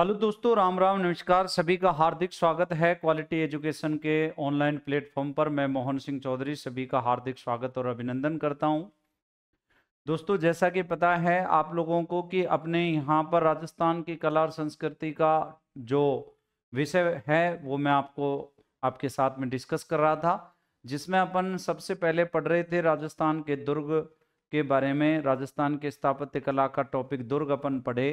Hello दोस्तों राम राम नमस्कार सभी का हार्दिक स्वागत है क्वालिटी एजुकेशन के ऑनलाइन प्लेटफॉर्म पर मैं मोहन सिंह चौधरी सभी का हार्दिक स्वागत और अभिनंदन करता हूं दोस्तों जैसा कि पता है आप लोगों को कि अपने यहां पर राजस्थान की कला और संस्कृति का जो विषय है वो मैं आपको आपके साथ में डिस्कस कर रहा था जिसमें अपन सबसे पहले पढ़ रहे थे राजस्थान के दुर्ग के बारे में राजस्थान के स्थापत्य कला का टॉपिक दुर्ग अपन पढ़े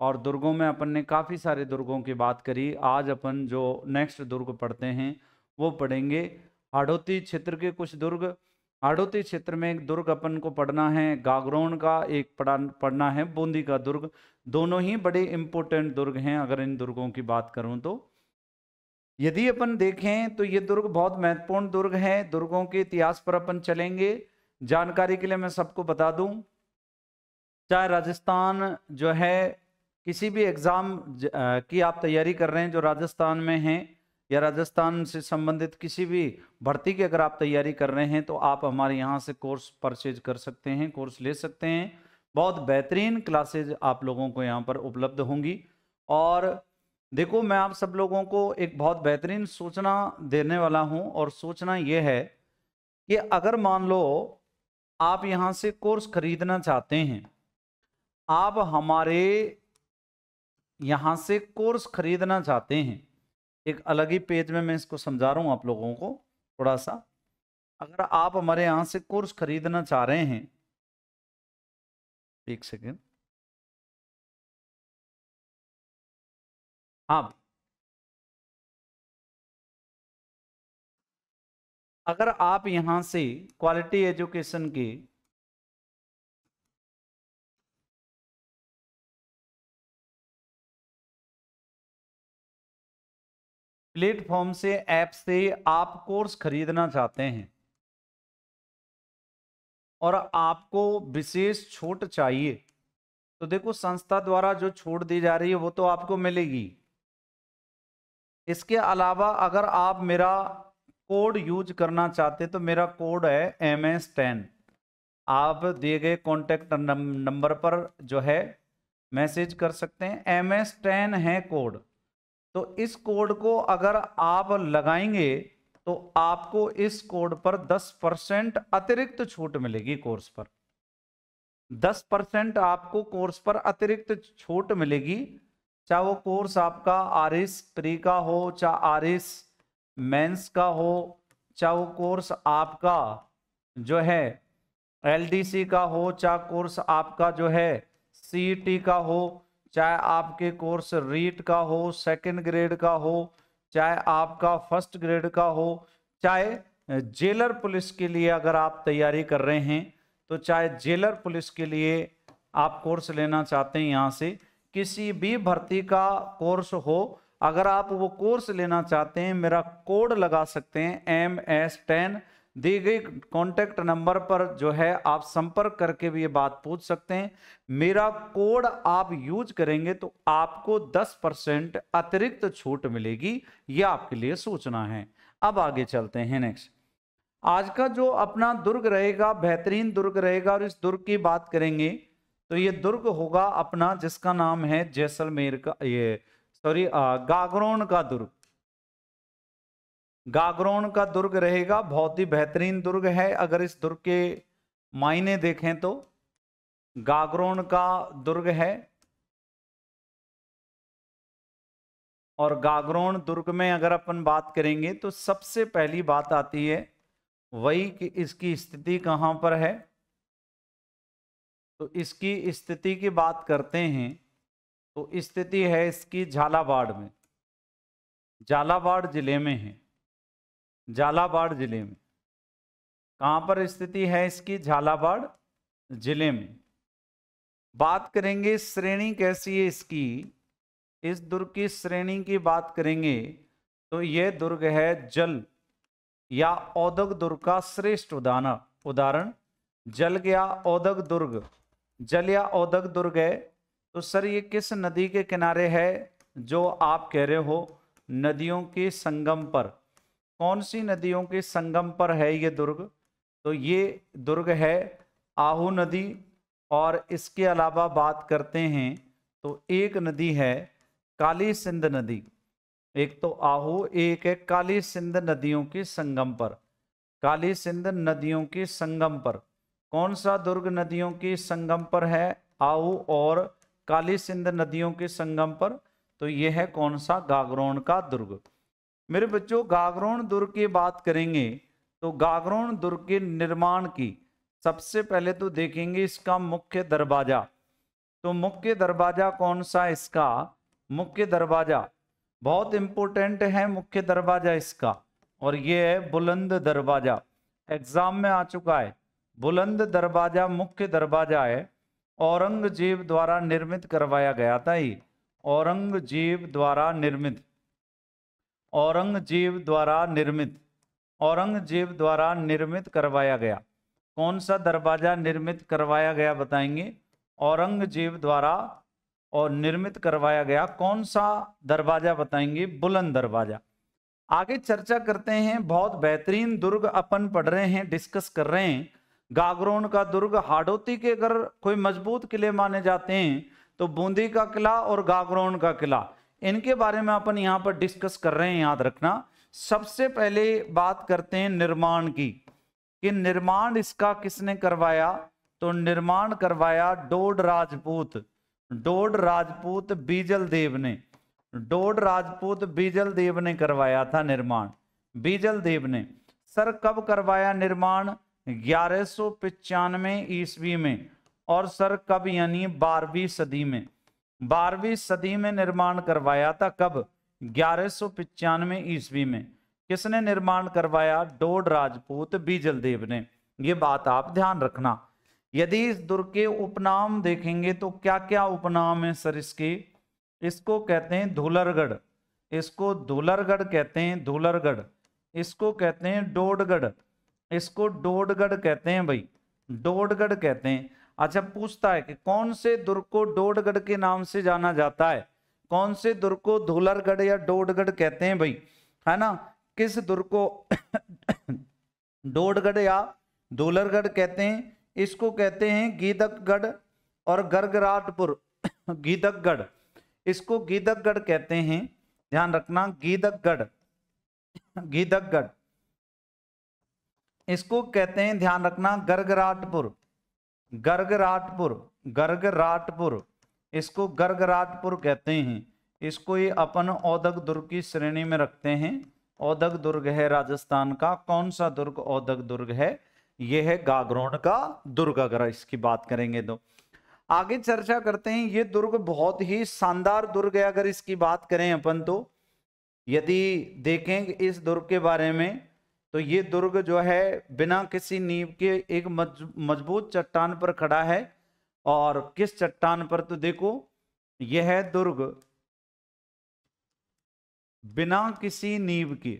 और दुर्गों में अपन ने काफ़ी सारे दुर्गों की बात करी आज अपन जो नेक्स्ट दुर्ग पढ़ते हैं वो पढ़ेंगे हाडोती क्षेत्र के कुछ दुर्ग हाडोती क्षेत्र में एक दुर्ग अपन को पढ़ना है गागरोन का एक पढ़ा पढ़ना है बूंदी का दुर्ग दोनों ही बड़े इम्पोर्टेंट दुर्ग हैं अगर इन दुर्गों की बात करूँ तो यदि अपन देखें तो ये दुर्ग बहुत महत्वपूर्ण दुर्ग हैं दुर्गों के इतिहास पर अपन चलेंगे जानकारी के लिए मैं सबको बता दूं चाहे राजस्थान जो है किसी भी एग्ज़ाम की आप तैयारी कर रहे हैं जो राजस्थान में हैं या राजस्थान से संबंधित किसी भी भर्ती की अगर आप तैयारी कर रहे हैं तो आप हमारे यहाँ से कोर्स परचेज कर सकते हैं कोर्स ले सकते हैं बहुत बेहतरीन क्लासेज आप लोगों को यहाँ पर उपलब्ध होंगी और देखो मैं आप सब लोगों को एक बहुत बेहतरीन सूचना देने वाला हूँ और सूचना ये है कि अगर मान लो आप यहाँ से कोर्स खरीदना चाहते हैं आप हमारे यहाँ से कोर्स खरीदना चाहते हैं एक अलग ही पेज में मैं इसको समझा रहा हूँ आप लोगों को थोड़ा सा अगर आप हमारे यहाँ से कोर्स खरीदना चाह रहे हैं एक सेकेंड आप हाँ। अगर आप यहाँ से क्वालिटी एजुकेशन के प्लेटफॉर्म से ऐप से आप कोर्स खरीदना चाहते हैं और आपको विशेष छूट चाहिए तो देखो संस्था द्वारा जो छूट दी जा रही है वो तो आपको मिलेगी इसके अलावा अगर आप मेरा कोड यूज करना चाहते तो मेरा कोड है एम एस टेन आप दिए गए कॉन्टेक्ट नंबर पर जो है मैसेज कर सकते हैं एम एस टेन है कोड तो इस कोड को अगर आप लगाएंगे तो आपको इस कोड पर 10 परसेंट अतिरिक्त छूट मिलेगी कोर्स पर 10 परसेंट आपको कोर्स पर अतिरिक्त छूट मिलेगी चाहे वो कोर्स आपका आर एस प्री का हो चाहे आर एस मेंस का हो चाहे वो कोर्स आपका जो है एलडीसी का हो चाहे कोर्स आपका जो है सीईटी का हो चाहे आपके कोर्स रीट का हो सेकंड ग्रेड का हो चाहे आपका फर्स्ट ग्रेड का हो चाहे जेलर पुलिस के लिए अगर आप तैयारी कर रहे हैं तो चाहे जेलर पुलिस के लिए आप कोर्स लेना चाहते हैं यहाँ से किसी भी भर्ती का कोर्स हो अगर आप वो कोर्स लेना चाहते हैं मेरा कोड लगा सकते हैं एम एस टेन दी गई कॉन्टैक्ट नंबर पर जो है आप संपर्क करके भी ये बात पूछ सकते हैं मेरा कोड आप यूज करेंगे तो आपको 10 परसेंट अतिरिक्त छूट मिलेगी यह आपके लिए सूचना है अब आगे चलते हैं नेक्स्ट आज का जो अपना दुर्ग रहेगा बेहतरीन दुर्ग रहेगा और इस दुर्ग की बात करेंगे तो ये दुर्ग होगा अपना जिसका नाम है जैसलमेर का ये सॉरी गागरोन का दुर्ग गागरोन का दुर्ग रहेगा बहुत ही बेहतरीन दुर्ग है अगर इस दुर्ग के मायने देखें तो गागरोन का दुर्ग है और गागरोन दुर्ग में अगर अपन बात करेंगे तो सबसे पहली बात आती है वही कि इसकी स्थिति कहाँ पर है तो इसकी स्थिति की बात करते हैं तो स्थिति है इसकी झालावाड़ में झालावाड़ जिले में है झालावाड़ जिले में कहाँ पर स्थिति है इसकी झालावाड़ जिले में बात करेंगे श्रेणी कैसी है इसकी इस दुर्ग की श्रेणी की बात करेंगे तो यह दुर्ग है जल या औदक दुर्ग का श्रेष्ठ उदाहरण उदाहरण जल या औदक दुर्ग जल या औदक दुर्ग है तो सर ये किस नदी के किनारे है जो आप कह रहे हो नदियों के संगम पर कौन सी नदियों के संगम पर है ये दुर्ग तो ये दुर्ग है आहू नदी और इसके अलावा बात करते हैं तो एक नदी है काली सिंध नदी एक तो आहू एक है काली सिंध नदियों के संगम पर काली सिंध नदियों के संगम पर कौन सा दुर्ग नदियों के संगम पर है आहू और काली सिंध नदियों के संगम पर तो यह है कौन सा गागरोन का दुर्ग मेरे बच्चों गागरोन दुर्ग की बात करेंगे तो गागरोन दुर्ग के निर्माण की सबसे पहले तो देखेंगे इसका मुख्य दरवाजा तो मुख्य दरवाजा कौन सा इसका मुख्य दरवाजा बहुत इम्पोर्टेंट है मुख्य दरवाजा इसका और ये है बुलंद दरवाजा एग्जाम में आ चुका है बुलंद दरवाजा मुख्य दरवाजा है औरंगजेब द्वारा निर्मित करवाया गया था ये औरंगजेब द्वारा निर्मित औरंगजेब द्वारा निर्मित औरंगजेब द्वारा निर्मित करवाया गया कौन सा दरवाज़ा निर्मित करवाया गया बताएंगे औरंगजेब द्वारा और निर्मित करवाया गया कौन सा दरवाज़ा बताएंगे बुलंद दरवाज़ा आगे चर्चा करते हैं बहुत बेहतरीन दुर्ग अपन पढ़ रहे हैं डिस्कस कर रहे हैं गागरोन का दुर्ग हाडोती के अगर कोई मजबूत किले माने जाते हैं तो बूंदी का किला और गागरोन का किला इनके बारे में अपन यहाँ पर डिस्कस कर रहे हैं याद रखना सबसे पहले बात करते हैं निर्माण की कि निर्माण इसका किसने करवाया तो निर्माण करवाया डोड राजपूत डोड राजपूत बीजल देव ने डोड राजपूत बीजल देव ने करवाया था निर्माण बीजल देव ने सर कब करवाया निर्माण ग्यारह सौ ईस्वी में और सर कब यानी बारहवीं सदी में बारहवीं सदी में निर्माण करवाया था कब ग्यारह सौ पिचानवे ईस्वी में किसने निर्माण करवाया डोड राजपूत बीजल देव ने ये बात आप ध्यान रखना यदि इस दुर्ग के उपनाम देखेंगे तो क्या क्या उपनाम है सर इसके इसको कहते हैं धूलरगढ़ इसको धूलरगढ़ कहते हैं धूलरगढ़ इसको कहते हैं डोडगढ़ इसको डोडगढ़ कहते हैं भाई डोडगढ़ कहते हैं अच्छा पूछता है कि कौन से दुर्ग को डोडगढ़ के नाम से जाना जाता है कौन से दुर्ग को धूलरगढ़ या डोडगढ़ कहते हैं भाई है ना किस दुर्ग को डोडगढ़ या धूलरगढ़ कहते हैं इसको कहते हैं गीदकगढ़ और गर्गराटपुर गीदकगढ़ इसको गीदकगढ़ कहते हैं ध्यान रखना गीदकगढ़ गीदकगढ़ इसको कहते हैं ध्यान रखना गर्गराटपुर गर्गराटपुर गर्गराटपुर इसको गर्गराटपुर कहते हैं इसको ये अपन औदक दुर्ग की श्रेणी में रखते हैं औदक दुर्ग है राजस्थान का कौन सा दुर्ग औदक दुर्ग है ये है गागरोन का दुर्ग अगर इसकी बात करेंगे तो आगे चर्चा करते हैं ये दुर्ग बहुत ही शानदार दुर्ग है अगर इसकी बात करें अपन तो यदि देखें इस दुर्ग के बारे में तो ये दुर्ग जो है बिना किसी नींव के एक मजबूत चट्टान पर खड़ा है और किस चट्टान पर तो देखो यह है दुर्ग बिना किसी नींव के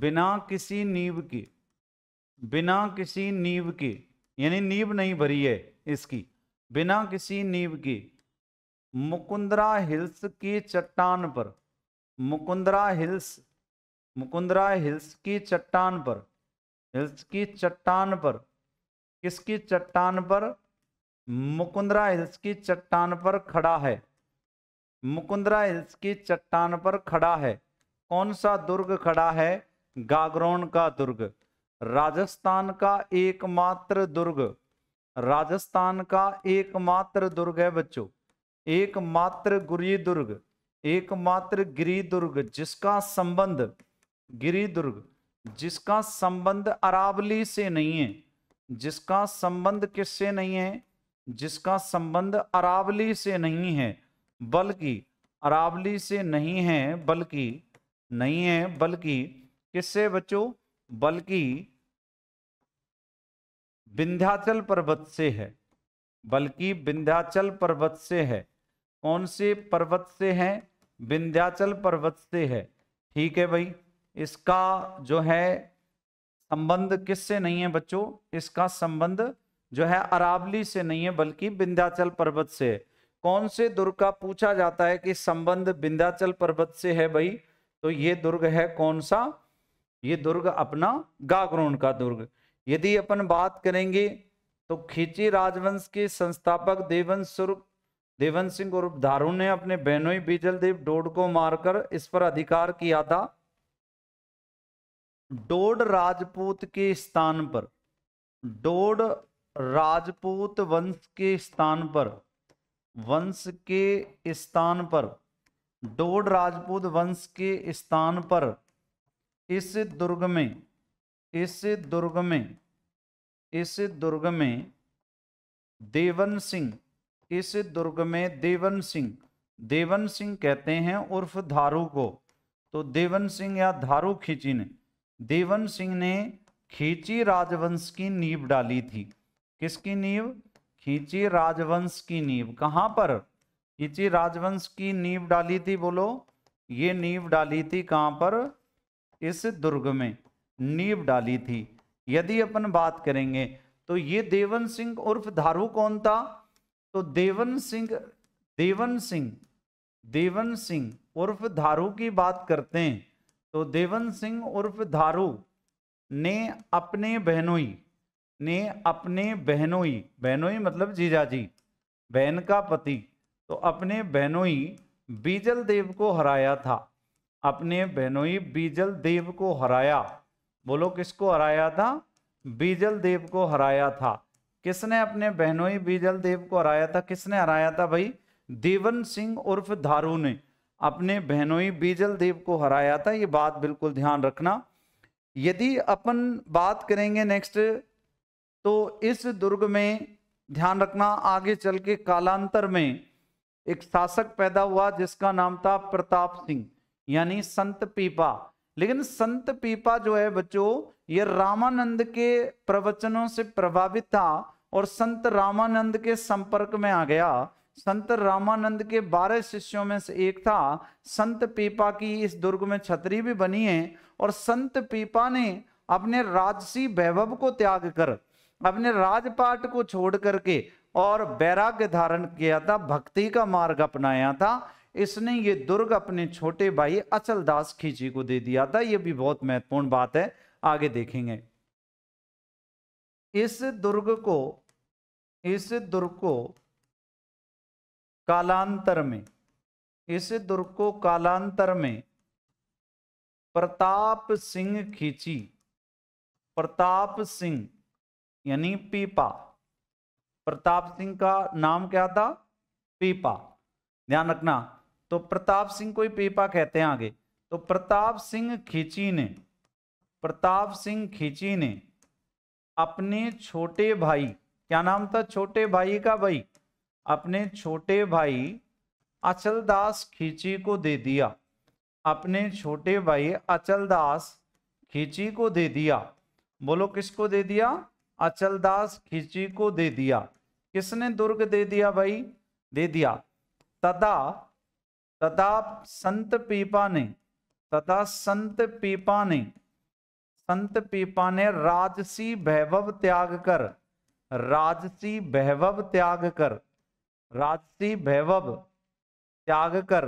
बिना किसी नींव के बिना किसी नींव के यानी नींव नहीं भरी है इसकी बिना किसी नींव के मुकुंदरा हिल्स की चट्टान पर मुकुंदरा हिल्स मुकुंदरा हिल्स की चट्टान पर हिल्स की चट्टान पर किसकी चट्टान पर मुकुंदरा हिल्स की चट्टान पर खड़ा है मुकुंदरा हिल्स की चट्टान पर खड़ा है कौन सा दुर्ग खड़ा है गागरोन का दुर्ग राजस्थान का एकमात्र दुर्ग राजस्थान का एकमात्र दुर्ग है बच्चों एकमात्र गुरी दुर्ग एकमात्र गिरी दुर्ग जिसका संबंध गिरिदुर्ग जिसका संबंध अरावली से नहीं है जिसका संबंध किससे नहीं है जिसका संबंध अरावली से नहीं है बल्कि अरावली से नहीं है बल्कि नहीं है बल्कि किससे बच्चों बल्कि विंध्याचल पर्वत से है बल्कि विंध्याचल पर्वत से है कौन से पर्वत से है विंध्याचल पर्वत से है ठीक है भाई इसका जो है संबंध किससे नहीं है बच्चों इसका संबंध जो है अरावली से नहीं है बल्कि विंध्याचल पर्वत से कौन से दुर्ग का पूछा जाता है कि संबंध विंध्याचल पर्वत से है भाई तो ये दुर्ग है कौन सा ये दुर्ग अपना गागरोन का दुर्ग यदि अपन बात करेंगे तो खींची राजवंश के संस्थापक देवंश स्वरूप देवंश सिंह और दारू ने अपने बहनोई देव डोड को मारकर इस पर अधिकार किया था डोड राजपूत के स्थान पर डोड राजपूत वंश के स्थान पर वंश के स्थान पर डोड राजपूत वंश के स्थान पर इस दुर्ग में इस दुर्ग में इस दुर्ग में देवन सिंह इस दुर्ग में देवन सिंह देवन सिंह कहते हैं उर्फ धारू को तो देवन सिंह या धारू खिची ने देवन सिंह ने खींची राजवंश की नींव डाली थी किसकी नींव खींची राजवंश की नींव कहाँ पर खींची राजवंश की नींव डाली थी बोलो ये नींव डाली थी कहाँ पर इस दुर्ग में नींव डाली थी यदि अपन बात करेंगे तो ये देवन सिंह उर्फ धारू कौन था तो देवन सिंह देवन सिंह देवन सिंह उर्फ धारू की बात करते हैं तो देवन सिंह उर्फ धारू ने अपने बहनोई ने अपने बहनोई बहनोई मतलब जीजाजी बहन का पति तो अपने बहनोई बीजल देव को हराया था अपने बहनोई बीजल देव को हराया बोलो किसको हराया था बीजल देव को हराया था किसने अपने बहनोई बीजल देव को हराया था किसने हराया था भाई देवन सिंह उर्फ धारू ने अपने बहनोई बीजल देव को हराया था ये बात बिल्कुल ध्यान रखना यदि अपन बात करेंगे नेक्स्ट तो इस दुर्ग में ध्यान रखना आगे चल के कालांतर में एक शासक पैदा हुआ जिसका नाम था प्रताप सिंह यानी संत पीपा लेकिन संत पीपा जो है बच्चों ये रामानंद के प्रवचनों से प्रभावित था और संत रामानंद के संपर्क में आ गया संत रामानंद के बारह शिष्यों में से एक था संत पीपा की इस दुर्ग में छतरी भी बनी है और संत पीपा ने अपने राजसी वैभव को त्याग कर अपने राजपाट को छोड़ करके और बैराग्य धारण किया था भक्ति का मार्ग अपनाया था इसने ये दुर्ग अपने छोटे भाई अचल दास खींची को दे दिया था ये भी बहुत महत्वपूर्ण बात है आगे देखेंगे इस दुर्ग को इस दुर्ग को कालांतर में इस दुर्ग को कालांतर में प्रताप सिंह खींची प्रताप सिंह यानी पीपा प्रताप सिंह का नाम क्या था पीपा ध्यान रखना तो प्रताप सिंह को ही पीपा कहते हैं आगे तो प्रताप सिंह खींची ने प्रताप सिंह खींची ने अपने छोटे भाई क्या नाम था छोटे भाई का भाई अपने छोटे भाई अचलदास खींची को दे दिया अपने छोटे भाई अचलदास खींची को दे दिया बोलो किसको दे दिया अचलदास खींची को दे दिया किसने दुर्ग दे दिया भाई दे दिया तथा तथा संत पीपा ने तथा संत पीपा ने संत पीपा ने राजसी वैभव त्याग कर राजसी वैभव त्याग कर राजसी वैभव त्याग कर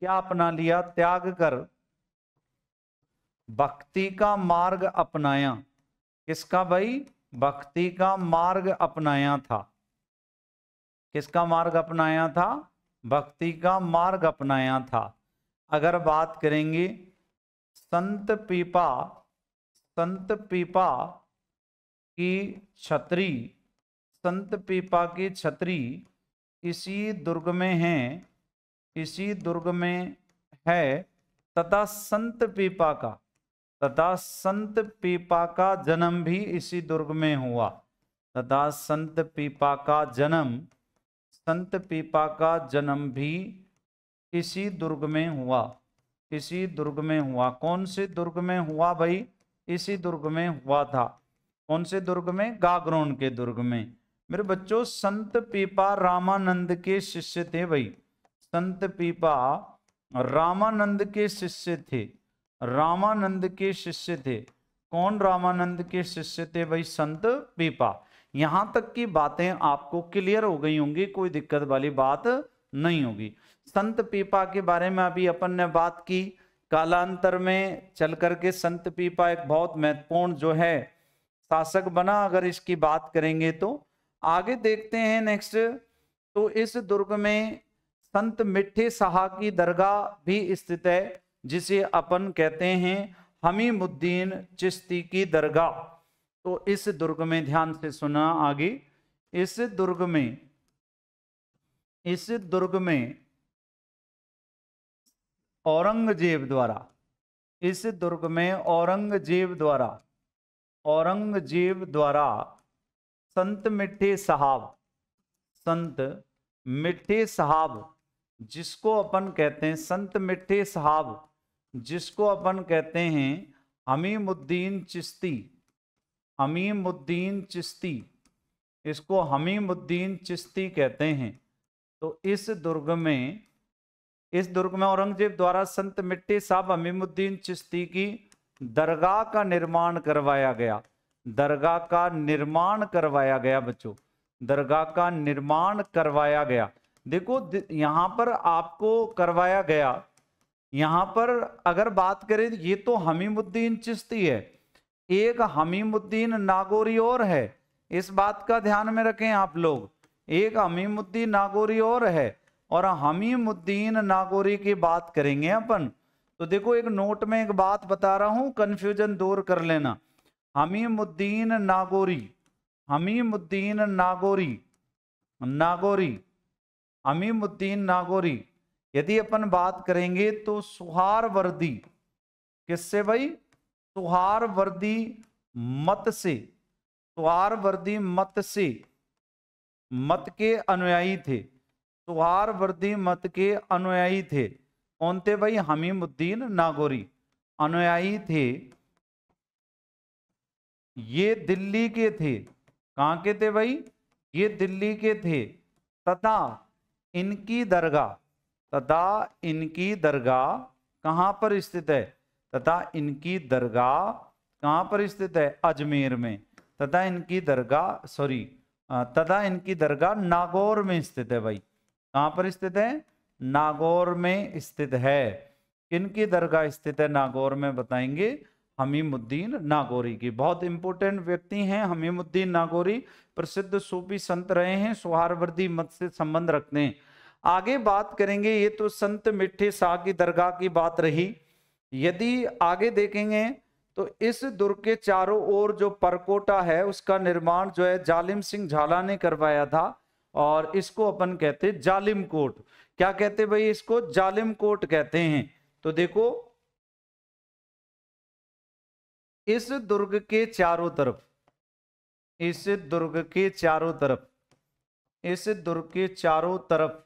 क्या अपना लिया त्याग कर भक्ति का मार्ग अपनाया किसका भाई भक्ति का मार्ग अपनाया था किसका मार्ग अपनाया था भक्ति का मार्ग अपनाया था अगर बात करेंगे संत पीपा संत पीपा की छतरी संत पीपा की छतरी इसी दुर्ग में है इसी दुर्ग में है तथा संत पीपा का तथा संत पीपा का जन्म भी इसी दुर्ग में हुआ तथा संत पीपा का जन्म संत पीपा का जन्म भी इसी दुर्ग में हुआ इसी दुर्ग में हुआ कौन से दुर्ग में हुआ भाई इसी दुर्ग में हुआ था कौन से दुर्ग में गागरोन के दुर्ग में मेरे बच्चों संत पीपा रामानंद के शिष्य थे भाई संत पीपा रामानंद के शिष्य थे रामानंद के शिष्य थे कौन रामानंद के शिष्य थे भाई संत पीपा यहाँ तक की बातें आपको क्लियर हो गई होंगी कोई दिक्कत वाली बात नहीं होगी संत पीपा के बारे में अभी अपन ने बात की कालांतर में चल करके संत पीपा एक बहुत महत्वपूर्ण जो है शासक बना अगर इसकी बात करेंगे तो आगे देखते हैं नेक्स्ट तो इस दुर्ग में संत मिठे शाह की दरगाह भी स्थित है जिसे अपन कहते हैं हमीमुद्दीन चिश्ती की दरगाह तो इस दुर्ग में ध्यान से सुना आगे इस दुर्ग में इस दुर्ग में औरंगजेब द्वारा इस दुर्ग में औरंगजेब द्वारा औरंगजेब द्वारा संत मिठे साहब संत मिठे साहब जिसको अपन कहते हैं संत मिठे साहब जिसको अपन कहते हैं हमीमुद्दीन चिश्ती हमीमुद्दीन चिश्ती इसको हमीमुद्दीन चिश्ती कहते हैं तो इस दुर्ग में इस दुर्ग में औरंगजेब द्वारा संत मिट्टी साहब हमीमुद्दीन चिश्ती की दरगाह का निर्माण करवाया गया दरगाह का निर्माण करवाया गया बच्चों दरगाह का निर्माण करवाया गया देखो यहाँ पर आपको करवाया गया यहाँ पर अगर बात करें ये तो हमीमुद्दीन चिश्ती है एक हमीमुद्दीन नागोरी और है इस बात का ध्यान में रखें आप लोग एक हमीमुद्दीन नागोरी और है और हमीमुद्दीन नागोरी की बात करेंगे अपन तो देखो एक नोट में एक बात बता रहा हूं कन्फ्यूजन दूर कर लेना हमीमुद्दीन नागोरी हमीमुद्दीन नागोरी नागोरी हमीमुद्दीन नागोरी यदि अपन बात करेंगे तो सुहार वर्दी किससे भाई सुहार वर्दी मत से सुहार वर्दी मत से मत के अनुयायी थे सुहार वर्दी मत के अनुयायी थे कौन थे भाई हमीमुद्दीन नागोरी अनुयायी थे ये दिल्ली के थे कहाँ के थे भाई ये दिल्ली के थे तथा इनकी दरगाह तथा इनकी दरगाह कहाँ पर स्थित है तथा इनकी दरगाह कहाँ पर स्थित है अजमेर में तथा इनकी दरगाह सॉरी तथा इनकी दरगाह नागौर में स्थित है भाई कहाँ पर स्थित है नागौर में स्थित है किनकी दरगाह स्थित है नागौर में बताएंगे हमीमुद्दीन नागौरी की बहुत इंपॉर्टेंट व्यक्ति हैं हमीमुद्दीन नागौरी प्रसिद्ध सूफी संत रहे हैं सुहारवर्दी मत से संबंध रखते हैं आगे बात करेंगे ये तो संत मिठे शाह की दरगाह की बात रही यदि आगे देखेंगे तो इस दुर्ग के चारों ओर जो परकोटा है उसका निर्माण जो है जालिम सिंह झाला ने करवाया था और इसको अपन कहते जालिम कोट क्या कहते भाई इसको जालिम कोट कहते हैं तो देखो इस दुर्ग के चारों तरफ इस दुर्ग के चारों तरफ इस दुर्ग के चारों तरफ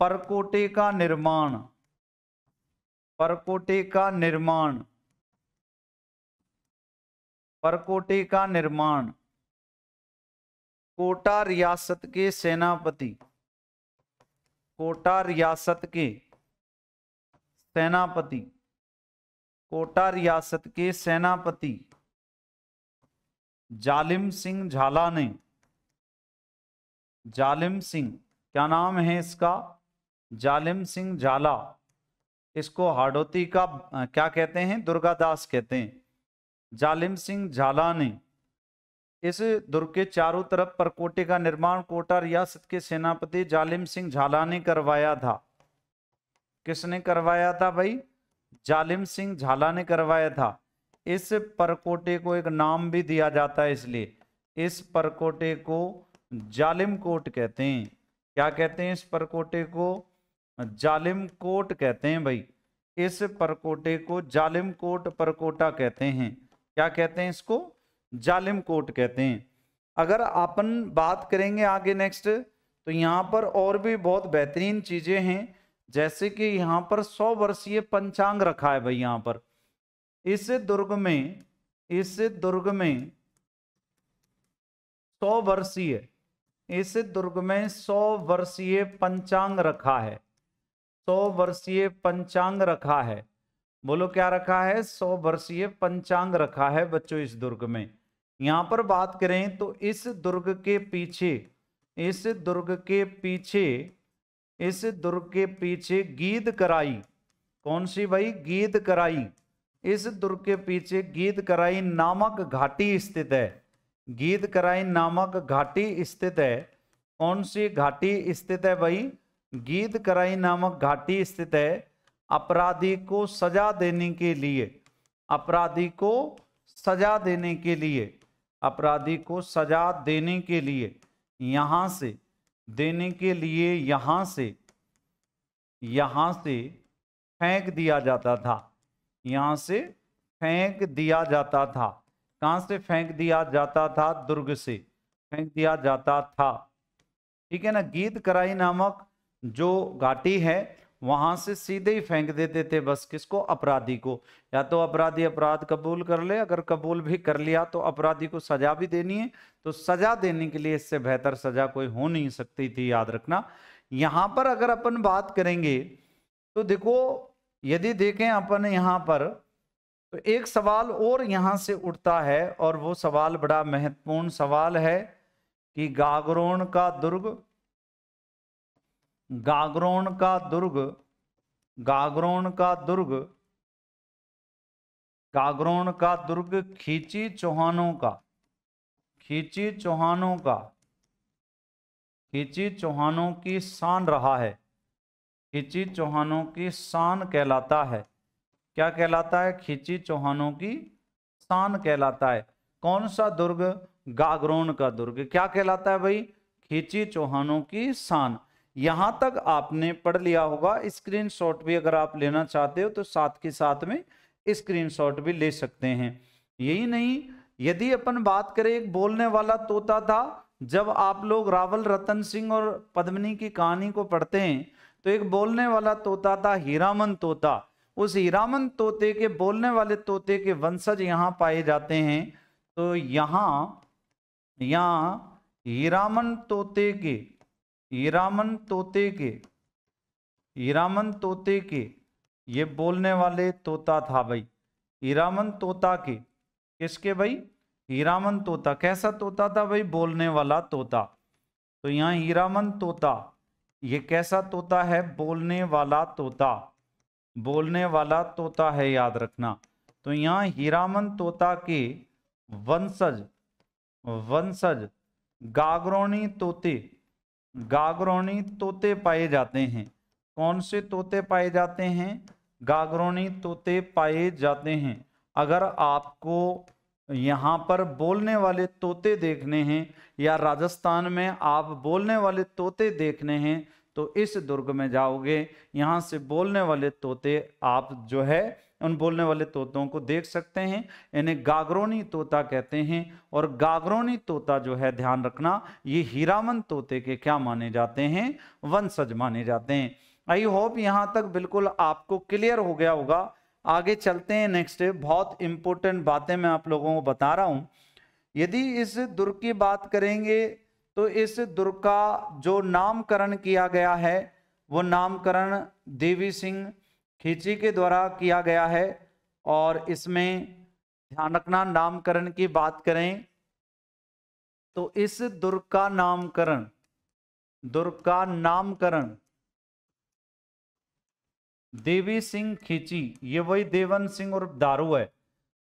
परकोटे का निर्माण परकोटे का निर्माण परकोटे का निर्माण कोटा रियासत के सेनापति कोटा रियासत के सेनापति कोटा रियासत के सेनापति जालिम सिंह झाला ने जालिम सिंह क्या नाम है इसका जालिम सिंह झाला इसको हाडोती का क्या कहते हैं दुर्गादास कहते हैं जालिम सिंह झाला ने इस दुर्ग के चारों तरफ परकोटे का निर्माण कोटा रियासत के सेनापति जालिम सिंह झाला ने करवाया था किसने करवाया था भाई जालिम सिंह झाला ने करवाया था इस परकोटे को एक नाम भी दिया जाता है इसलिए इस परकोटे को जालिम कोट कहते हैं क्या कहते हैं इस परकोटे को जालिम कोट कहते हैं भाई इस परकोटे को जालिम कोट परकोटा कहते हैं क्या कहते हैं इसको जालिम कोट कहते हैं अगर अपन बात करेंगे आगे नेक्स्ट तो यहाँ पर और भी बहुत बेहतरीन चीज़ें हैं जैसे कि यहाँ पर सौ वर्षीय पंचांग रखा है भाई यहाँ पर इस दुर्ग में इस दुर्ग में सौ वर्षीय इस दुर्ग में सौ वर्षीय पंचांग रखा है सौ वर्षीय पंचांग रखा है बोलो क्या रखा है सौ वर्षीय पंचांग रखा है बच्चों इस दुर्ग में यहाँ पर बात करें तो इस दुर्ग के पीछे इस दुर्ग के पीछे इस दुर्ग के पीछे गीत कराई कौन सी भाई गीत कराई इस दुर्ग के पीछे गीत कराई नामक घाटी स्थित है गीत कराई नामक घाटी स्थित है कौन सी घाटी स्थित है भाई गीत कराई नामक घाटी स्थित है अपराधी को सजा देने के लिए अपराधी को सजा देने के लिए अपराधी को सजा देने के लिए यहाँ से देने के लिए यहाँ से यहाँ से फेंक दिया जाता था यहाँ से फेंक दिया जाता था कहाँ से फेंक दिया जाता था दुर्ग से फेंक दिया जाता था ठीक है ना गीत कराई नामक जो घाटी है वहां से सीधे ही फेंक देते थे बस किसको अपराधी को या तो अपराधी अपराध कबूल कर ले अगर कबूल भी कर लिया तो अपराधी को सजा भी देनी है तो सजा देने के लिए इससे बेहतर सजा कोई हो नहीं सकती थी याद रखना यहाँ पर अगर अपन बात करेंगे तो देखो यदि देखें अपन यहाँ पर तो एक सवाल और यहाँ से उठता है और वो सवाल बड़ा महत्वपूर्ण सवाल है कि गागरोण का दुर्ग गागरोन का दुर्ग गागरोन का दुर्ग गागरोन का दुर्ग खींची चौहानों का खींची चौहानों का खींची चौहानों की शान रहा है खींची चौहानों की शान कहलाता है क्या कहलाता है खींची चौहानों की शान कहलाता है कौन सा दुर्ग गागरोन का दुर्ग क्या कहलाता है भाई खींची चौहानों की शान यहाँ तक आपने पढ़ लिया होगा स्क्रीनशॉट भी अगर आप लेना चाहते हो तो साथ के साथ में स्क्रीनशॉट भी ले सकते हैं यही नहीं यदि अपन बात करें एक बोलने वाला तोता था जब आप लोग रावल रतन सिंह और पद्मनी की कहानी को पढ़ते हैं तो एक बोलने वाला तोता था हीरामन तोता उस हीरामन तोते के बोलने वाले तोते के वंशज यहाँ पाए जाते हैं तो यहाँ यहाँ हीरामन तोते के ईरामन तोते के ईरामन तोते के ये बोलने वाले तोता था भाई हीरामन तोता के किसके भाई हीरामन तोता कैसा तोता था भाई बोलने वाला तोता तो यहाँ हीरामन तोता ये कैसा तोता है बोलने वाला तोता बोलने वाला तोता है याद रखना तो यहाँ हीरामन तोता के वंशज वंशज गागरौनी तोते गागरोनी तोते पाए जाते हैं कौन से तोते पाए जाते हैं गागरोनी तोते पाए जाते हैं अगर आपको यहाँ पर बोलने वाले तोते देखने हैं या राजस्थान में आप बोलने वाले तोते देखने हैं तो इस दुर्ग में जाओगे यहाँ से बोलने वाले तोते आप जो है उन बोलने वाले तोतों को देख सकते हैं इन्हें गागरोनी तोता कहते हैं और गागरोनी तोता जो है ध्यान रखना ये हीरामन तोते के क्या माने जाते हैं वंशज माने जाते हैं आई होप यहाँ तक बिल्कुल आपको क्लियर हो गया होगा आगे चलते हैं नेक्स्ट बहुत इंपॉर्टेंट बातें मैं आप लोगों को बता रहा हूँ यदि इस दुर्ग की बात करेंगे तो इस दुर्ग का जो नामकरण किया गया है वो नामकरण देवी सिंह खींची के द्वारा किया गया है और इसमें ध्यान रखना नामकरण की बात करें तो इस दुर्ग का नामकरण दुर्ग का नामकरण देवी सिंह खींची ये वही देवन सिंह और दारू है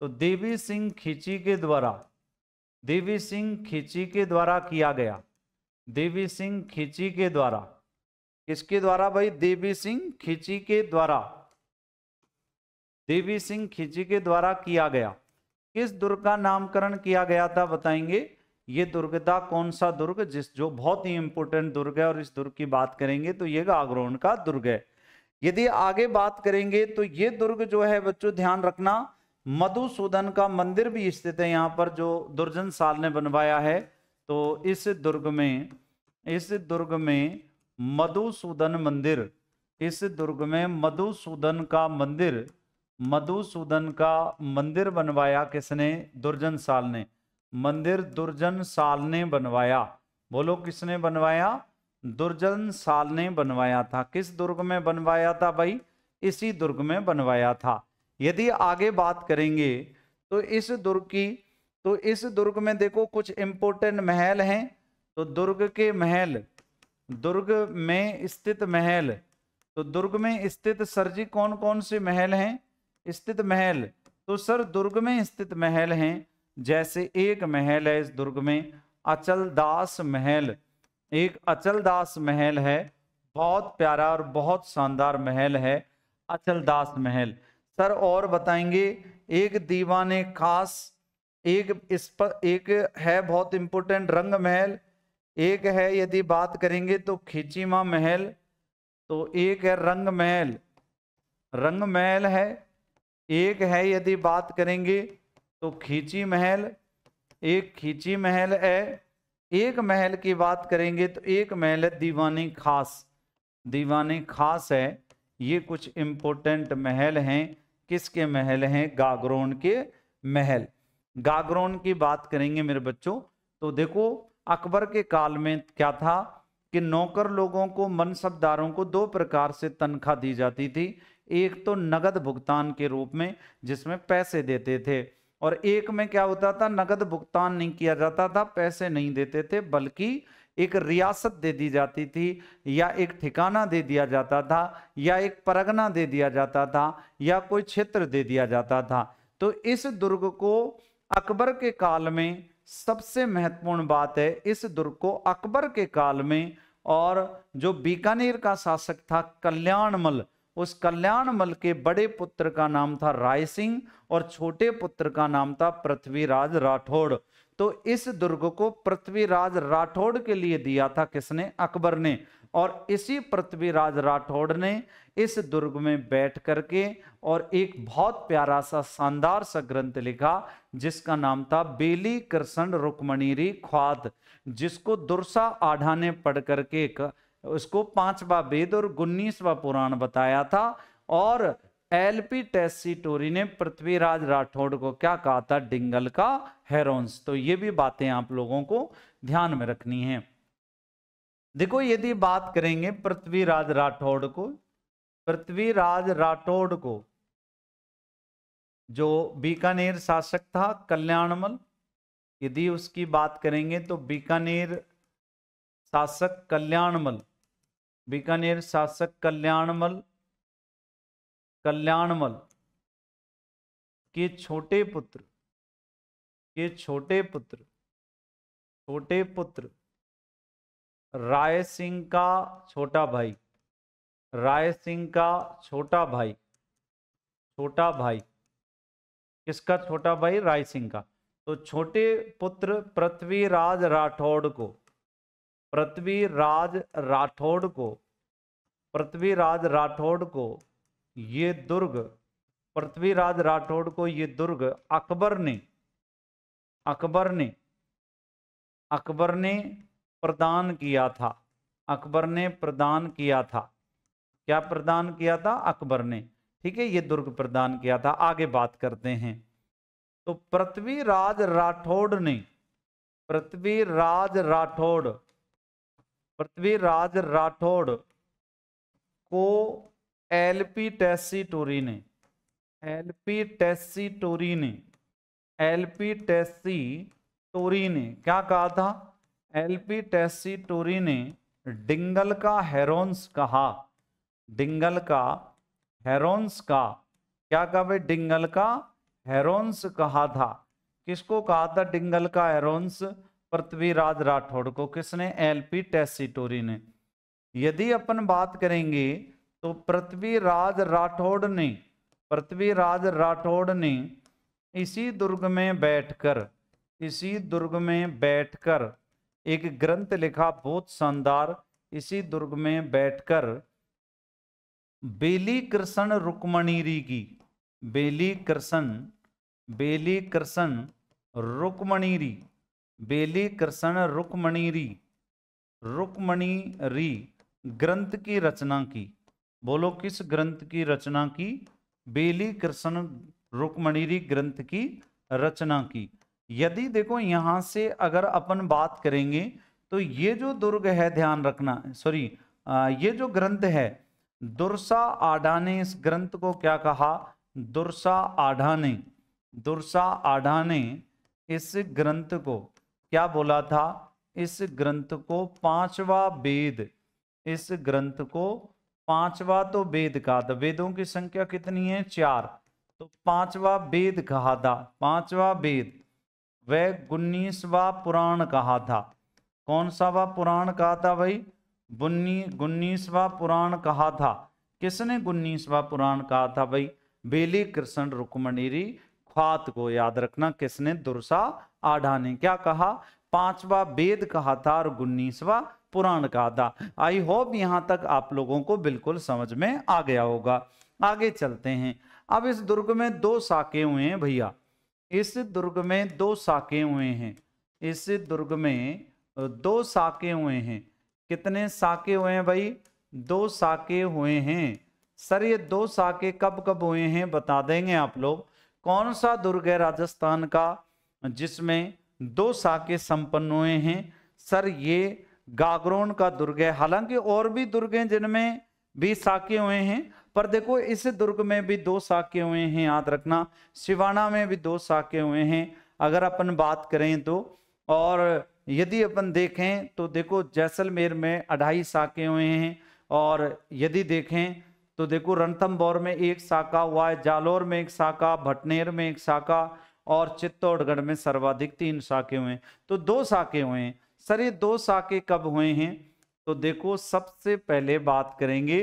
तो देवी सिंह खींची के द्वारा देवी सिंह खींची के द्वारा किया गया देवी सिंह खींची के द्वारा किसके द्वारा भाई देवी सिंह खींची के द्वारा देवी सिंह खिजी के द्वारा किया गया किस दुर्ग का नामकरण किया गया था बताएंगे ये दुर्ग था कौन सा दुर्ग जिस जो बहुत ही इंपोर्टेंट दुर्ग है और इस दुर्ग की बात करेंगे तो ये आगरोहण का दुर्ग है यदि आगे बात करेंगे तो ये दुर्ग जो है बच्चों ध्यान रखना मधुसूदन का मंदिर भी स्थित है यहाँ पर जो दुर्जन साल ने बनवाया है तो इस दुर्ग में इस दुर्ग में मधुसूदन मंदिर इस दुर्ग में मधुसूदन का मंदिर मधुसूदन का मंदिर बनवाया किसने दुर्जन साल ने मंदिर दुर्जन साल ने बनवाया बोलो किसने बनवाया दुर्जन साल ने बनवाया था किस दुर्ग में बनवाया था भाई इसी दुर्ग में बनवाया था यदि आगे बात करेंगे तो इस दुर्ग की तो इस दुर्ग में देखो कुछ इम्पोर्टेंट महल हैं तो दुर्ग के महल दुर्ग में स्थित महल तो दुर्ग में स्थित सर जी कौन कौन से महल हैं स्थित महल तो सर दुर्ग में स्थित महल हैं जैसे एक महल है इस दुर्ग में अचल दास महल एक अचल दास महल है बहुत प्यारा और बहुत शानदार महल है अचल दास महल सर और बताएंगे एक दीवाने खास एक इस पर एक है बहुत इंपॉर्टेंट रंग महल एक है यदि बात करेंगे तो खिचीमा महल तो एक है रंग महल रंग महल है एक है यदि बात करेंगे तो खींची महल एक खींची महल है एक महल की बात करेंगे तो एक महल है दीवानी खास दीवानी खास है ये कुछ इम्पोर्टेंट महल हैं किसके महल हैं गागरोन के महल गागरोन की बात करेंगे मेरे बच्चों तो देखो अकबर के काल में क्या था कि नौकर लोगों को मनसबदारों को दो प्रकार से तनख्वाह दी जाती थी एक तो नगद भुगतान के रूप में जिसमें पैसे देते थे और एक में क्या होता था नगद भुगतान नहीं किया जाता था पैसे नहीं देते थे बल्कि एक रियासत दे दी जाती थी या एक ठिकाना दे दिया जाता था या एक परगना दे दिया जाता था या कोई क्षेत्र दे दिया जाता था तो इस दुर्ग को अकबर के काल में सबसे महत्वपूर्ण बात है इस दुर्ग को अकबर के काल में और जो बीकानेर का शासक था कल्याणमल उस कल्याण मल के बड़े पुत्र का नाम था राय सिंह और छोटे पुत्र का नाम था पृथ्वीराज राठौड़ तो इस दुर्ग को पृथ्वीराज राठौड़ के लिए दिया था किसने अकबर ने और इसी पृथ्वीराज राठौड़ ने इस दुर्ग में बैठ करके और एक बहुत प्यारा सा शानदार सा ग्रंथ लिखा जिसका नाम था बेली कृष्ण रुक्मणीरी ख्वाद जिसको दुर्सा आढ़ा ने पढ़ करके उसको पांचवा वेद और उन्नीसवा पुराण बताया था और एल पी टेस्सी टोरी ने पृथ्वीराज राठौड़ को क्या कहा था डिंगल का हेरोन्स तो ये भी बातें आप लोगों को ध्यान में रखनी है देखो यदि बात करेंगे पृथ्वीराज राठौड़ को पृथ्वीराज राठौड़ को जो बीकानेर शासक था कल्याणमल यदि उसकी बात करेंगे तो बीकानेर शासक कल्याणमल बीकानेर शासक कल्याणमल कल्याणमल के छोटे पुत्र के छोटे पुत्र छोटे पुत्र राय सिंह का छोटा भाई राय सिंह का छोटा भाई छोटा भाई किसका छोटा भाई राय सिंह का तो छोटे पुत्र पृथ्वीराज राठौड़ को पृथ्वीराज राठौड़ को पृथ्वीराज राठौड़ को ये दुर्ग पृथ्वीराज राठौड़ को ये दुर्ग अकबर ने अकबर ने अकबर ने प्रदान किया था अकबर ने प्रदान किया था क्या प्रदान किया था अकबर ने ठीक है ये दुर्ग प्रदान किया था आगे बात करते हैं तो पृथ्वीराज राठौड़ ने पृथ्वीराज राठौड़ पृथ्वीराज राठौड़ को एलपी टेस्सी टोरी ने एलपी टेस्सी टोरी ने एलपी टेस्सी टोरी ने क्या कहा था एलपी टेस्सी टोरी ने डिंगल का हेरोन्स कहा डिंगल का हेरोन्स का क्या कहा भाई डिंगल का हेरोन्स कहा था किसको कहा था डिंगल का हेरोन्स पृथ्वीराज राठौड़ को किसने एलपी टेसिटोरी ने यदि अपन बात करेंगे तो पृथ्वीराज राठौड़ ने पृथ्वीराज राठौड़ ने इसी दुर्ग में बैठकर इसी दुर्ग में बैठकर एक ग्रंथ लिखा बहुत शानदार इसी दुर्ग में बैठकर बेली कृष्ण रुक्मणीरी की बेली कृष्ण बेली कृष्ण रुक्मणीरी बेली कृष्ण रुकमणी री रुकमणी री ग्रंथ की रचना की बोलो किस ग्रंथ की रचना की बेली कृष्ण रुकमणिरी ग्रंथ की रचना की यदि देखो यहाँ से अगर अपन बात करेंगे तो ये जो दुर्ग है ध्यान रखना सॉरी ये जो ग्रंथ है दुर्सा आढ़ा ने इस ग्रंथ को क्या कहा दुर्सा आढ़ा ने दुर्सा आढ़ा ने इस ग्रंथ को क्या बोला था इस ग्रंथ को पांचवा वेद इस ग्रंथ को पांचवा तो वेद कहा था वेदों की संख्या कितनी है चार तो पांचवा वेद कहा था पांचवा वेद वह गुन्नीसवा पुराण कहा था कौन सा वह पुराण कहा था भाई बुन्नी गुन्नीसवा पुराण कहा था किसने गुन्नीसवा पुराण कहा था भाई बेली कृष्ण रुकमणिरी ख्वात को याद रखना किसने दुर्सा आढ़ा ने क्या कहा पांचवा वेद कहा था और उन्नीसवा पुराण कहा था आई होप यहाँ तक आप लोगों को बिल्कुल समझ में आ गया होगा आगे चलते हैं अब इस दुर्ग में दो साके हुए हैं भैया इस दुर्ग में दो साके हुए हैं इस दुर्ग में दो साके हुए हैं कितने साके हुए हैं भाई दो साके हुए हैं सर ये दो साके कब कब हुए हैं बता देंगे आप लोग कौन सा दुर्ग है राजस्थान का जिसमें दो साके संपन्न हुए हैं सर ये गागरोन का दुर्ग है हालांकि और भी दुर्ग हैं जिनमें भी साके हुए हैं पर देखो इस दुर्ग में भी दो साके हुए हैं याद रखना शिवाना में भी दो साके हुए हैं अगर अपन बात करें तो और यदि अपन देखें तो देखो जैसलमेर में अढ़ाई साके हुए हैं और यदि देखें तो देखो रणथम में एक शाखा हुआ है जालोर में एक शाखा भटनेर में एक शाखा और चित्तौड़गढ़ में सर्वाधिक तीन शाखे हुए हैं तो दो शाखे हुए हैं सर ये दो शाखे कब हुए हैं तो देखो सबसे पहले बात करेंगे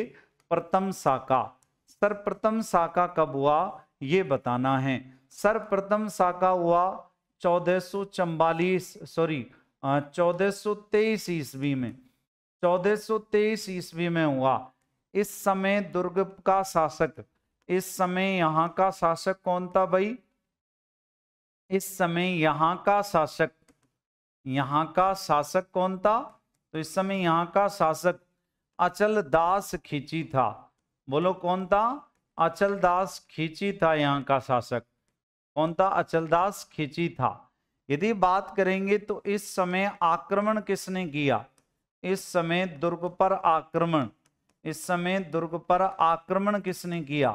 प्रथम शाखा सर प्रथम शाखा कब हुआ ये बताना है सर प्रथम शाखा हुआ चौदह सॉरी चौदह ईस्वी में चौदह ईस्वी में हुआ इस समय दुर्ग का शासक इस समय यहाँ का शासक कौन था भाई इस समय यहाँ का शासक यहाँ का शासक कौन था तो इस समय यहाँ का शासक अचल दास खींची था बोलो कौन था अचल दास खींची था यहाँ का शासक कौन था अचल दास खींची था यदि बात करेंगे तो इस समय आक्रमण किसने किया इस समय दुर्ग पर आक्रमण इस समय दुर्ग पर आक्रमण किसने किया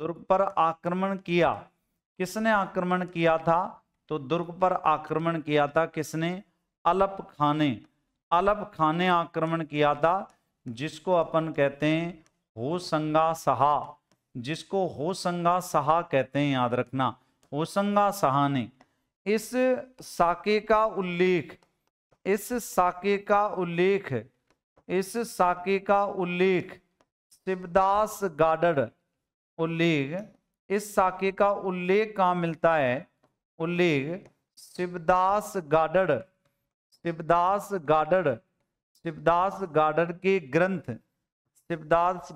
दुर्ग पर आक्रमण किया किसने आक्रमण किया था तो दुर्ग पर आक्रमण किया था किसने अलप खाने अलप खाने आक्रमण किया था जिसको अपन कहते हैं होसंगा सहा जिसको होसंगा सहा कहते हैं याद रखना होसंगा सहा ने इस साके का उल्लेख इस साके का उल्लेख इस साके का उल्लेख शिवदास गाडर उल्लेख इस साके का उल्लेख कहाँ मिलता है उल्लेख शिवदास गाडर शिवदास गाडर शिवदास गाडर के ग्रंथ शिवदास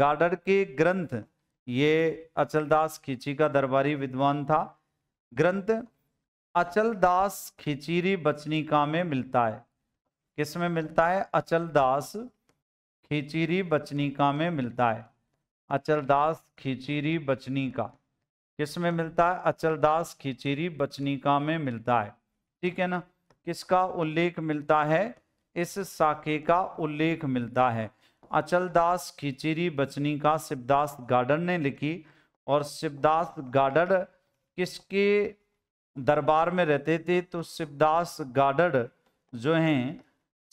गाडर के ग्रंथ ये अचलदास खींची का दरबारी विद्वान था ग्रंथ अचलदास खिचीरी का में मिलता है किस में मिलता है अचल दास खिचीरी बचनिका में मिलता है अचलदास खिचीरी बचनिका किस में मिलता है अचलदास खिचीरी बचनिका में मिलता है ठीक है ना किसका उल्लेख मिलता है इस साखे का उल्लेख मिलता है अचलदास खिचीरी का शिवदास गार्डन ने लिखी और शिवदास गार्डर किसके दरबार में रहते थे तो शिवदास गार्डर जो हैं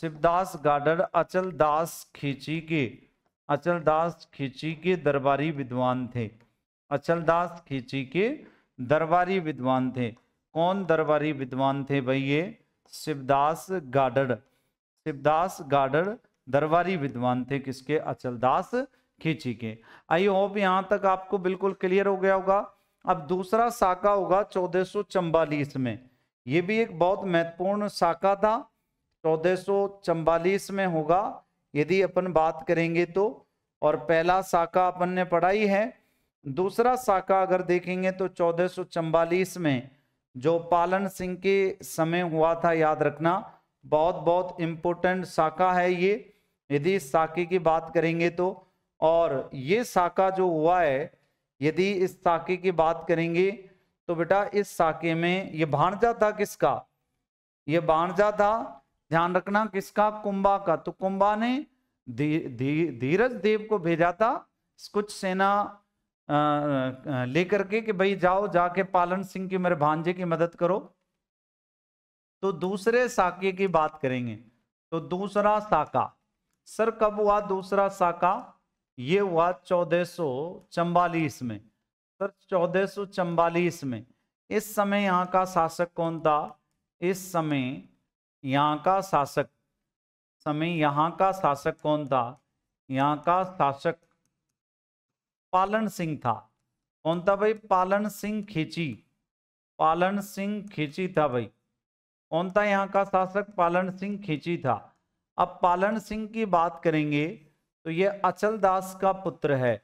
शिवदास गाडर अचल दास खींची के अचल दास खींची के दरबारी विद्वान थे अचल दास खींची के दरबारी विद्वान थे कौन दरबारी विद्वान थे भाई ये शिवदास गाडर शिवदास गाडर दरबारी विद्वान थे किसके अचल दास खींची के आई होप यहाँ तक आपको बिल्कुल क्लियर हो गया होगा अब दूसरा शाखा होगा चौदह में ये भी एक बहुत महत्वपूर्ण शाखा था चौदह में होगा यदि अपन बात करेंगे तो और पहला शाखा अपन ने पढ़ाई है दूसरा शाखा अगर देखेंगे तो चौदह में जो पालन सिंह के समय हुआ था याद रखना बहुत बहुत इम्पोर्टेंट शाखा है ये यदि इस शाखे की बात करेंगे तो और ये शाखा जो हुआ है यदि इस शाखे की बात करेंगे तो बेटा इस शाखे में ये भाणजा था किसका ये भाणजा था ध्यान रखना किसका कुंभा का तो कुंभा ने धीरज दी, धीरज देव को भेजा था कुछ सेना लेकर के कि भाई जाओ जाके पालन सिंह की मेरे भांजे की मदद करो तो दूसरे साके की बात करेंगे तो दूसरा साका सर कब हुआ दूसरा साका ये हुआ चौदह सौ चंबालीस में सर चौदह सौ चंबालीस में इस समय यहाँ का शासक कौन था इस समय यहाँ का शासक समय यहाँ का शासक कौन था यहाँ का शासक पालन सिंह था कौन था भाई पालन सिंह खिची पालन सिंह खिची था भाई कौन था यहाँ का शासक पालन सिंह खिची था अब पालन सिंह की बात करेंगे तो ये अचल दास का पुत्र है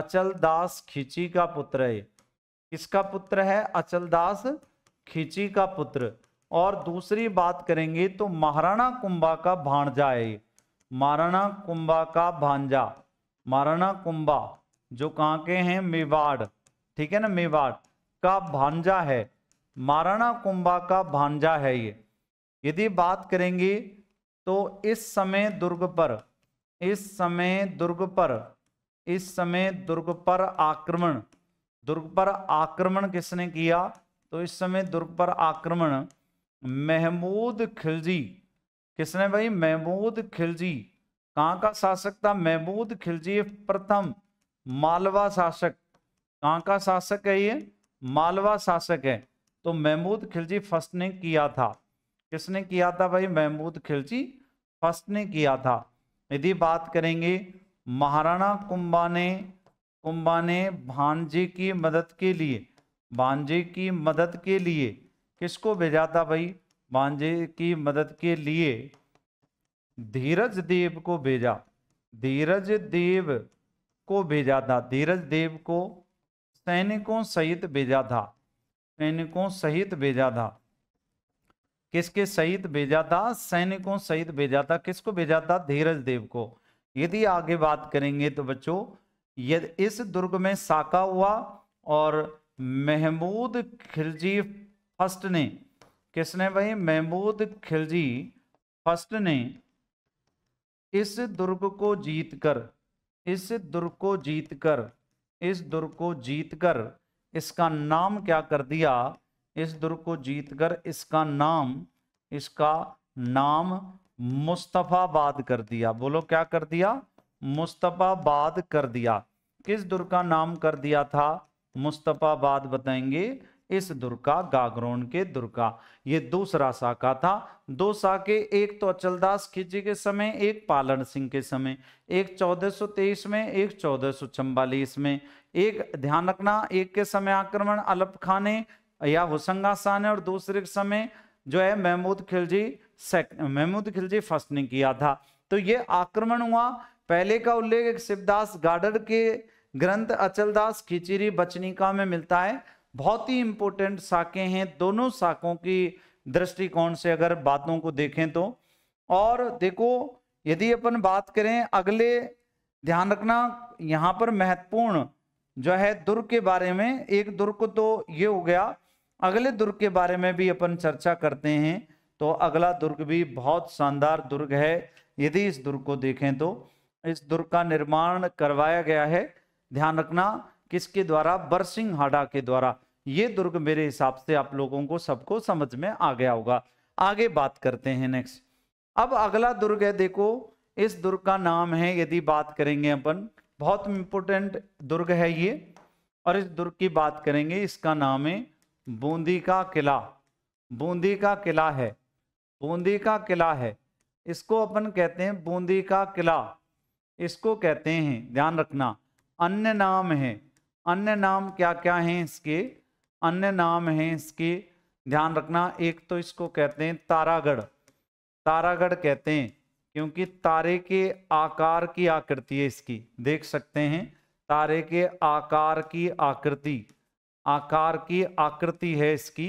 अचल दास खिची का पुत्र है किसका पुत्र है अचल दास खिची का पुत्र और दूसरी बात करेंगे तो महाराणा कुंभा का भांजा है महाराणा कुंभा का भांजा महाराणा कुंभा जो कहाँ के हैं मेवाड़ ठीक है ना मेवाड़ का भांजा है महाराणा कुंभा का भांजा है ये यदि बात करेंगे तो इस समय दुर्ग पर इस समय दुर्ग पर इस समय दुर्ग पर आक्रमण दुर्ग पर आक्रमण किसने किया तो इस समय दुर्ग पर आक्रमण महमूद खिलजी किसने भाई महमूद खिलजी कहाँ का शासक था महमूद खिलजी प्रथम मालवा शासक कहाँ का शासक है ये मालवा शासक है तो महमूद खिलजी फर्स्ट ने किया था किसने किया था भाई महमूद खिलजी फर्स्ट ने किया था यदि बात करेंगे महाराणा कुंभा ने कुंभा ने भांजे की मदद के लिए भांजे की मदद के लिए किसको भेजा था भाई मांझे की मदद के लिए धीरज देव को भेजा धीरज देव को भेजा था धीरज देव को सैनिकों सहित भेजा था सैनिकों सहित भेजा था किसके सहित भेजा था सैनिकों सहित भेजा था किसको भेजा था धीरज देव को यदि आगे बात करेंगे तो बच्चों यदि इस दुर्ग में साका हुआ और महमूद खिलजी फर्स्ट ने किसने भाई महमूद खिलजी फर्स्ट ने इस दुर्ग को जीतकर इस दुर्ग को जीतकर इस दुर्ग को जीतकर इसका नाम क्या कर दिया इस दुर्ग को जीतकर इसका नाम इसका नाम मुस्तफ़ाबाद कर दिया बोलो क्या कर दिया मुस्तफ़ाबाद कर दिया किस दुर्ग का नाम कर दिया था मुस्तफ़ाबाद बताएंगे इस दुर्गा गागरोन के दुर्गा ये दूसरा शाखा था दो शाखे एक तो अचलदास खिजी के समय एक पालन सिंह के समय एक 1423 में एक चौदह में एक ध्यान रखना एक के समय आक्रमण अलप खाने या हुसंगा शाह और दूसरे के समय जो है महमूद खिलजी महमूद खिलजी फर्स्ट ने किया था तो ये आक्रमण हुआ पहले का उल्लेख शिवदास गाडर के ग्रंथ अचलदास खिचिरी बचनिका में मिलता है बहुत ही इंपॉर्टेंट शाखें हैं दोनों शाखों की दृष्टिकोण से अगर बातों को देखें तो और देखो यदि अपन बात करें अगले ध्यान रखना यहाँ पर महत्वपूर्ण जो है दुर्ग के बारे में एक दुर्ग को तो ये हो गया अगले दुर्ग के बारे में भी अपन चर्चा करते हैं तो अगला दुर्ग भी बहुत शानदार दुर्ग है यदि इस दुर्ग को देखें तो इस दुर्ग का निर्माण करवाया गया है ध्यान रखना किसके द्वारा बरसिंह हाडा के द्वारा ये दुर्ग मेरे हिसाब से आप लोगों को सबको समझ में आ गया होगा आगे बात करते हैं नेक्स्ट अब अगला दुर्ग है देखो इस दुर्ग का नाम है यदि बात करेंगे अपन बहुत इम्पोर्टेंट दुर्ग है ये और इस दुर्ग की बात करेंगे इसका नाम है बूंदी का किला बूंदी का किला है बूंदी का किला है इसको अपन कहते हैं बूंदी का किला इसको कहते हैं ध्यान रखना अन्य नाम है अन्य नाम क्या क्या हैं इसके अन्य नाम हैं इसके ध्यान रखना एक तो इसको कहते हैं तारागढ़ तारागढ़ कहते हैं क्योंकि तारे के आकार की आकृति है इसकी देख सकते हैं तारे के आकार की आकृति आकार की आकृति है इसकी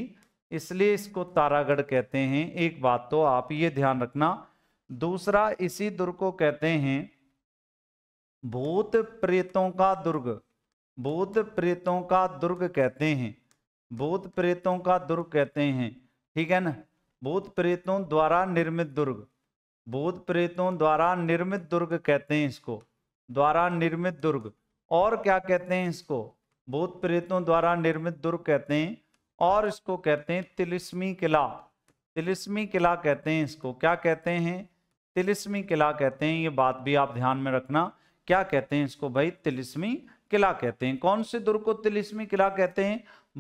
इसलिए इसको तारागढ़ कहते हैं एक बात तो आप ये ध्यान रखना दूसरा इसी दुर्ग को कहते हैं भूत प्रेतों का दुर्ग बोध प्रेतों का दुर्ग कहते हैं बोध प्रेतों का दुर्ग कहते हैं ठीक है ना बोध प्रेतों द्वारा निर्मित दुर्ग बोध प्रेतों द्वारा निर्मित दुर्ग कहते हैं इसको द्वारा निर्मित दुर्ग और क्या कहते हैं इसको बोध प्रेतों द्वारा निर्मित दुर्ग कहते हैं और इसको कहते हैं तिलिस्मी किला तिलिस्मी किला कहते हैं इसको क्या कहते हैं तिलिस्मी किला कहते हैं ये बात भी आप ध्यान में रखना क्या कहते हैं इसको भाई तिलिस्मी किला कहते हैं कौन से दुर्ग को तिलिस्मी किला कहते हैं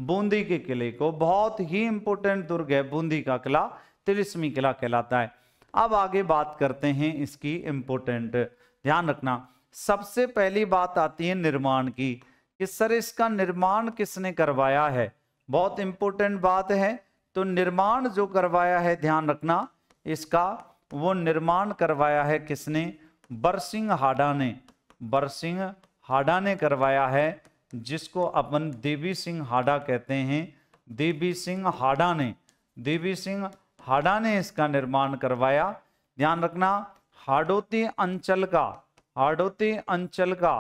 बूंदी के किले को बहुत ही इंपॉर्टेंट दुर्ग है बूंदी का किला तिलिस्मी किला कहलाता है अब आगे बात करते हैं इसकी इम्पोर्टेंट ध्यान रखना सबसे पहली बात आती है निर्माण की कि सर इसका निर्माण किसने करवाया है बहुत इंपोर्टेंट बात है तो निर्माण जो करवाया है ध्यान रखना इसका वो निर्माण करवाया है किसने बरसिंह हाडा ने बरसिंह हाडा ने करवाया है जिसको अपन देवी सिंह हाडा कहते हैं देवी सिंह हाडा ने देवी सिंह हाडा ने इसका निर्माण करवाया ध्यान रखना हाडोती अंचल का हाडोती अंचल का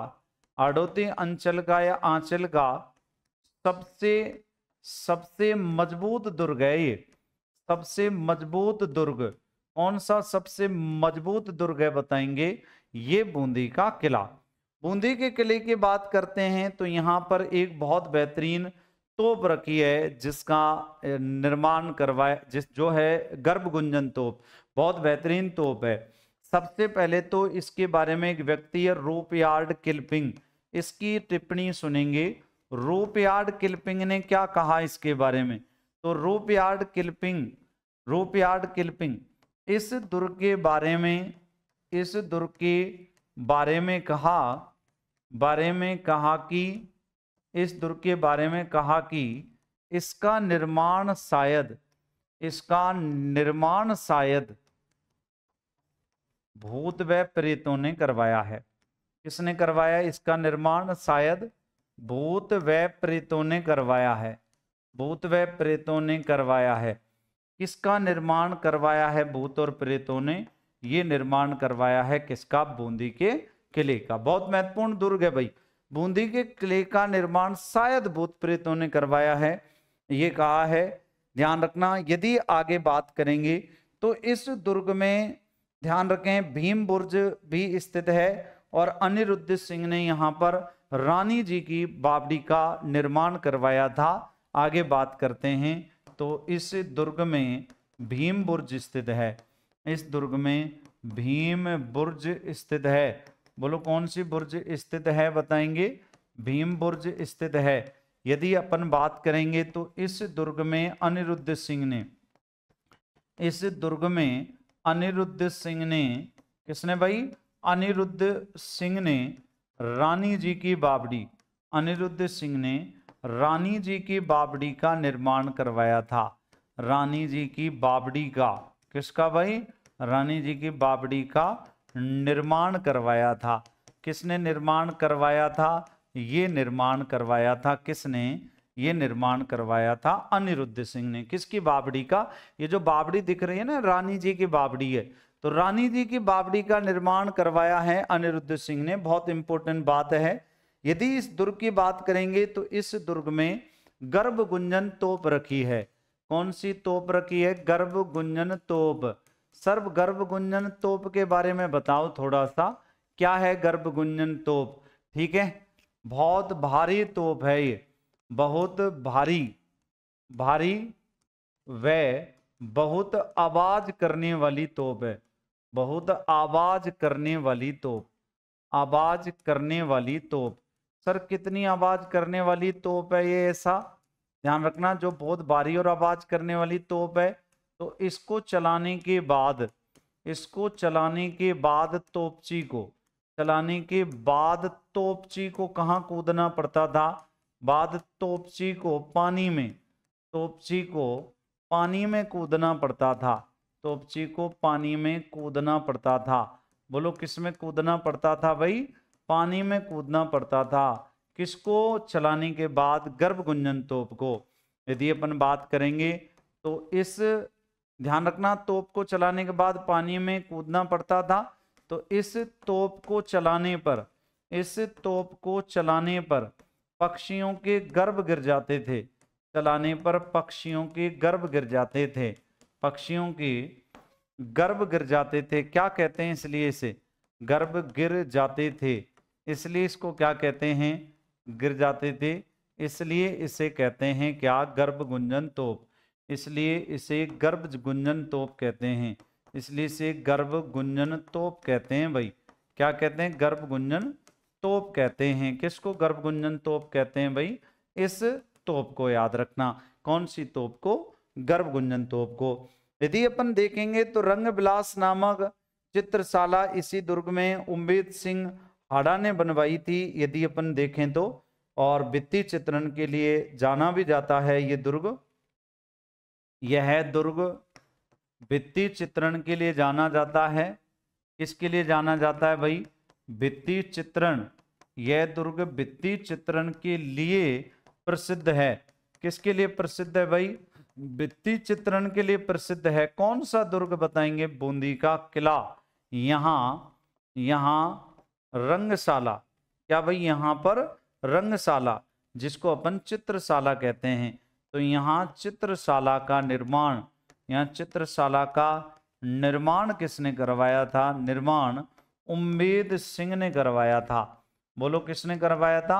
हाडोती अंचल का या आंचल का सबसे सबसे मजबूत दुर्ग है ये सबसे मजबूत दुर्ग कौन सा सबसे मजबूत दुर्ग है बताएंगे ये बूंदी का किला बूंदी के किले की बात करते हैं तो यहाँ पर एक बहुत बेहतरीन तोप रखी है जिसका निर्माण करवाया जिस जो है गर्भ गुंजन तोप बहुत बेहतरीन तोप है सबसे पहले तो इसके बारे में एक व्यक्ति है रूप यार्ड किल्पिंग इसकी टिप्पणी सुनेंगे रूप यार्ड किल्पिंग ने क्या कहा इसके बारे में तो रूप यार्ड किल्पिंग रूप यार्ड किल्पिंग इस दुर्ग के बारे में इस दुर्ग के बारे में कहा बारे में कहा कि इस दुर्ग के बारे में कहा कि इसका निर्माण शायद इसका निर्माण शायद भूत व प्रेतों ने करवाया है किसने करवाया इसका निर्माण शायद भूत व प्रेतों ने करवाया है भूत व प्रेतों ने करवाया है किसका निर्माण करवाया है भूत और प्रेतों ने ये निर्माण करवाया है किसका बूंदी के किले का बहुत महत्वपूर्ण दुर्ग है भाई बूंदी के किले का निर्माण शायद भूत प्रेतों ने करवाया है ये कहा है ध्यान रखना यदि आगे बात करेंगे तो इस दुर्ग में ध्यान रखें भीम बुर्ज भी स्थित है और अनिरुद्ध सिंह ने यहाँ पर रानी जी की बाबड़ी का निर्माण करवाया था आगे बात करते हैं तो इस दुर्ग में भीम बुर्ज स्थित है इस दुर्ग में भीम बुर्ज स्थित है बोलो कौन सी बुर्ज स्थित है बताएंगे भीम बुर्ज स्थित है यदि अपन बात करेंगे तो इस दुर्ग में अनिरुद्ध सिंह ने इस दुर्ग में अनिरुद्ध सिंह ने किसने भाई अनिरुद्ध सिंह ने रानी जी की बाबड़ी अनिरुद्ध सिंह ने रानी जी की बाबड़ी का निर्माण करवाया था रानी जी की बाबड़ी का किसका भाई रानी जी की बाबड़ी का निर्माण करवाया था किसने निर्माण करवाया था ये निर्माण करवाया था किसने ये निर्माण करवाया था अनिरुद्ध सिंह ने किसकी बाबड़ी का ये जो बाबड़ी दिख रही है ना रानी जी की बाबड़ी है तो रानी जी की बाबड़ी का निर्माण करवाया है अनिरुद्ध सिंह ने बहुत इंपॉर्टेंट बात है यदि इस दुर्ग की बात करेंगे तो इस दुर्ग में गर्भ गुंजन तोप रखी है कौन सी तोप रखी है गर्भ गुंजन तोप सर्व गर्भ गुंजन तोप के बारे में बताओ थोड़ा सा क्या है गर्भ गुंजन तोप ठीक है बहुत भारी तोप है ये बहुत भारी भारी व बहुत आवाज करने वाली तोप है बहुत आवाज करने वाली तोप आवाज करने वाली तोप सर कितनी आवाज करने वाली तोप है ये ऐसा ध्यान रखना जो बहुत भारी और आवाज करने वाली तोप है तो इसको चलाने के बाद इसको चलाने के बाद तोपची को चलाने के बाद तोपची को कहाँ कूदना पड़ता था बाद तोपची को पानी में तोपची को पानी में कूदना पड़ता था तोपची को पानी में कूदना पड़ता था बोलो किस में कूदना पड़ता था भाई पानी में कूदना पड़ता था किसको चलाने के बाद गर्भ गुंजन तोप को यदि अपन बात करेंगे तो इस ध्यान रखना तोप को चलाने के बाद पानी में कूदना पड़ता था तो इस तोप को चलाने पर इस तोप को चलाने पर पक्षियों के गर्भ गिर जाते थे चलाने पर पक्षियों के गर्भ गिर जाते थे पक्षियों के गर्भ गिर जाते थे क्या कहते हैं इसलिए इसे गर्भ गिर जाते थे इसलिए इसको क्या कहते हैं गिर जाते थे इसलिए इसे कहते हैं क्या गर्भ गुंजन तोप इसलिए इसे गर्भ गुंजन तोप कहते हैं इसलिए इसे गर्भ गुंजन तोप कहते हैं भाई क्या कहते हैं गर्भ गुंजन तोप कहते हैं किसको गर्भ गुंजन तोप कहते हैं भाई इस तोप को याद रखना कौन सी तोप को गर्भ गुंजन तोप को यदि अपन देखेंगे तो रंग बिलास नामक चित्रशाला इसी दुर्ग में उम्मेद सिंह हाडा ने बनवाई थी यदि अपन देखें तो और वित्तीय चित्रण के लिए जाना भी जाता है ये दुर्ग यह दुर्ग वित्तीय चित्रण के लिए जाना जाता है किसके लिए जाना जाता है भाई वित्तीय चित्रण यह दुर्ग वित्तीय चित्रण के लिए प्रसिद्ध है किसके लिए प्रसिद्ध है भाई वित्तीय चित्रण के लिए प्रसिद्ध है कौन सा दुर्ग बताएंगे बूंदी का किला यहाँ यहाँ रंगशाला क्या भाई यहाँ पर रंगशाला जिसको अपन चित्रशाला कहते हैं तो यहाँ चित्रशाला का निर्माण यहाँ चित्रशाला का निर्माण किसने करवाया था निर्माण उम्मीद सिंह ने करवाया था बोलो किसने करवाया था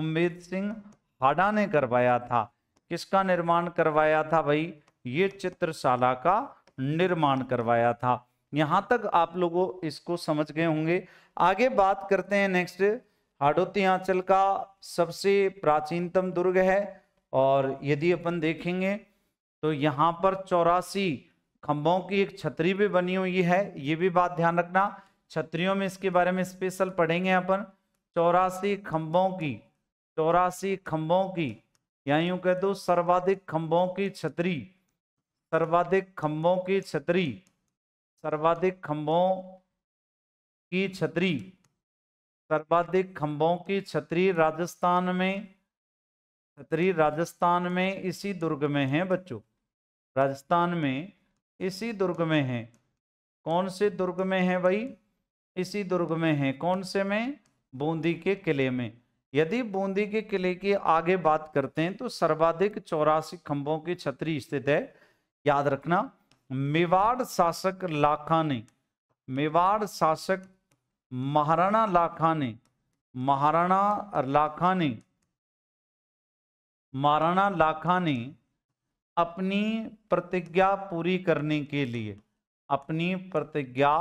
उम्मीद सिंह हाडा ने करवाया था किसका निर्माण करवाया था भाई ये चित्रशाला का निर्माण करवाया था यहाँ तक आप लोगों इसको समझ गए होंगे आगे बात करते हैं नेक्स्ट हाडोती आंचल का सबसे प्राचीनतम दुर्ग है और यदि अपन देखेंगे तो यहाँ पर चौरासी खम्भों की एक छतरी भी बनी हुई है ये भी बात ध्यान रखना छतरियों में इसके बारे में स्पेशल पढ़ेंगे अपन चौरासी खम्भों की चौरासी खम्भों की या यूं कह दो सर्वाधिक खंभों की छतरी सर्वाधिक खम्भों की छतरी सर्वाधिक खंभों की छतरी सर्वाधिक खम्भों की छतरी राजस्थान में खतरी राजस्थान में इसी दुर्ग में है बच्चों राजस्थान में इसी दुर्ग में है कौन से दुर्ग में है भाई इसी दुर्ग में है कौन से में बूंदी के किले में यदि बूंदी के किले की आगे बात करते हैं तो सर्वाधिक चौरासी खंभों की छतरी स्थित है याद रखना मेवाड़ शासक लाखा ने मेवाड़ शासक महाराणा लाखा ने महाराणा लाखा ने महाराणा लाखा ने अपनी प्रतिज्ञा पूरी करने के लिए अपनी प्रतिज्ञा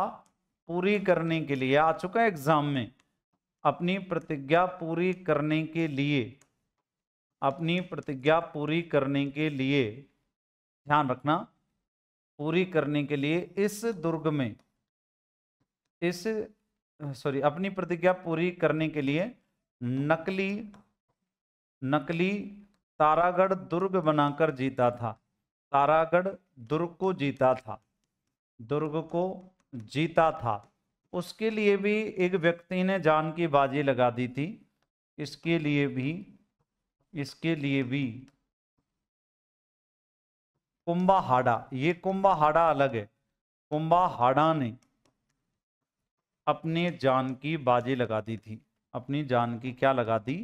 पूरी करने के लिए आ चुका है एग्जाम में अपनी प्रतिज्ञा पूरी करने के लिए अपनी प्रतिज्ञा पूरी करने के लिए ध्यान रखना पूरी करने के लिए इस दुर्ग में इस सॉरी अपनी प्रतिज्ञा पूरी करने के लिए नकली नकली तारागढ़ दुर्ग बनाकर जीता था तारागढ़ दुर्ग को जीता था दुर्ग को जीता था उसके लिए भी एक व्यक्ति ने जान की बाजी लगा दी थी इसके लिए भी इसके लिए भी हाडा ये हाडा अलग है हाडा ने अपनी जान की बाजी लगा दी थी अपनी जान की क्या लगा दी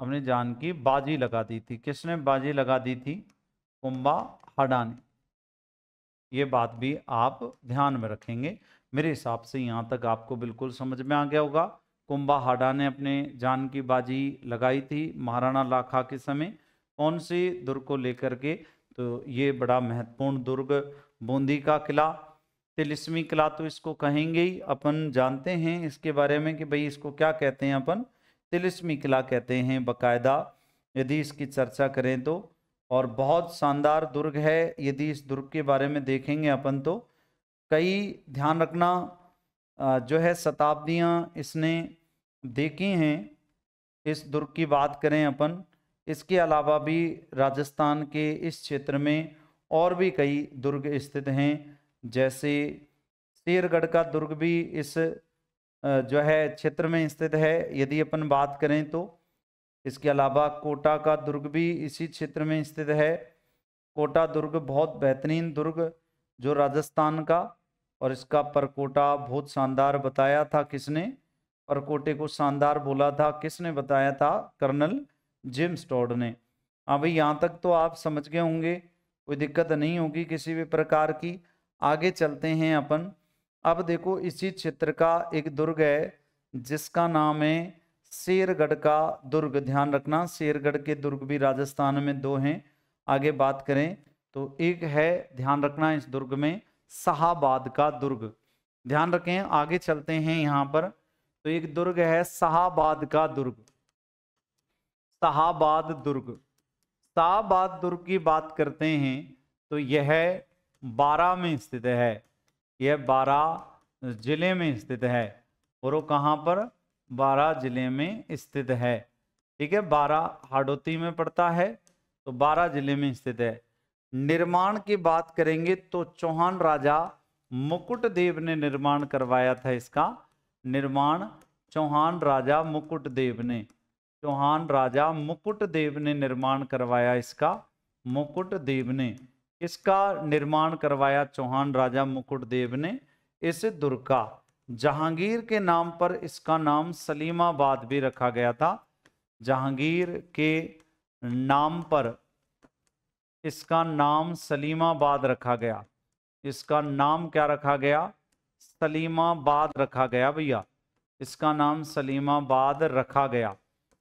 अपनी जान की बाजी लगा दी थी किसने बाजी लगा दी थी कुंबा हडा ने ये बात भी आप ध्यान में रखेंगे मेरे हिसाब से यहाँ तक आपको बिल्कुल समझ में आ गया होगा कुंबा हाडा ने अपने जान की बाजी लगाई थी महाराणा लाखा के समय कौन से दुर्ग को लेकर के तो ये बड़ा महत्वपूर्ण दुर्ग बूंदी का किला तिलिस्मी किला तो इसको कहेंगे ही अपन जानते हैं इसके बारे में कि भाई इसको क्या कहते हैं अपन तिलिस्मी किला कहते हैं बकायदा यदि इसकी चर्चा करें तो और बहुत शानदार दुर्ग है यदि इस दुर्ग के बारे में देखेंगे अपन तो कई ध्यान रखना जो है शताब्दियाँ इसने देखी हैं इस दुर्ग की बात करें अपन इसके अलावा भी राजस्थान के इस क्षेत्र में और भी कई दुर्ग स्थित हैं जैसे शेरगढ़ का दुर्ग भी इस जो है क्षेत्र में स्थित है यदि अपन बात करें तो इसके अलावा कोटा का दुर्ग भी इसी क्षेत्र में स्थित है कोटा दुर्ग बहुत बेहतरीन दुर्ग जो राजस्थान का और इसका परकोटा बहुत शानदार बताया था किसने परकोटे को शानदार बोला था किसने बताया था कर्नल जिम टॉड ने हाँ भाई यहाँ तक तो आप समझ गए होंगे कोई दिक्कत नहीं होगी किसी भी प्रकार की आगे चलते हैं अपन अब देखो इसी क्षेत्र का एक दुर्ग है जिसका नाम है शेरगढ़ का दुर्ग ध्यान रखना शेरगढ़ के दुर्ग भी राजस्थान में दो हैं आगे बात करें तो एक है ध्यान रखना इस दुर्ग में शाहबाद का दुर्ग ध्यान रखें आगे चलते हैं यहाँ पर तो एक दुर्ग है शाहबाद का दुर्ग शाहबाद दुर्ग शाहबाद दुर्ग की बात करते हैं तो यह बारह में स्थित है यह बारह जिले में स्थित है और वो कहाँ पर बारह जिले में स्थित है ठीक है बारह हाडोती में पड़ता है तो बारह जिले में स्थित है निर्माण की बात करेंगे तो चौहान राजा मुकुट देव ने निर्माण करवाया था इसका निर्माण चौहान राजा मुकुट देव ने चौहान राजा मुकुट देव ने निर्माण करवाया इसका मुकुट देव ने इसका निर्माण करवाया चौहान राजा मुकुट देव ने इस दुर्ग का जहांगीर के नाम पर इसका नाम सलीमाबाद भी रखा गया था जहांगीर के नाम पर इसका नाम सलीमाबाद रखा गया इसका नाम क्या रखा गया सलीमाबाद रखा गया भैया इसका नाम सलीमाबाद रखा गया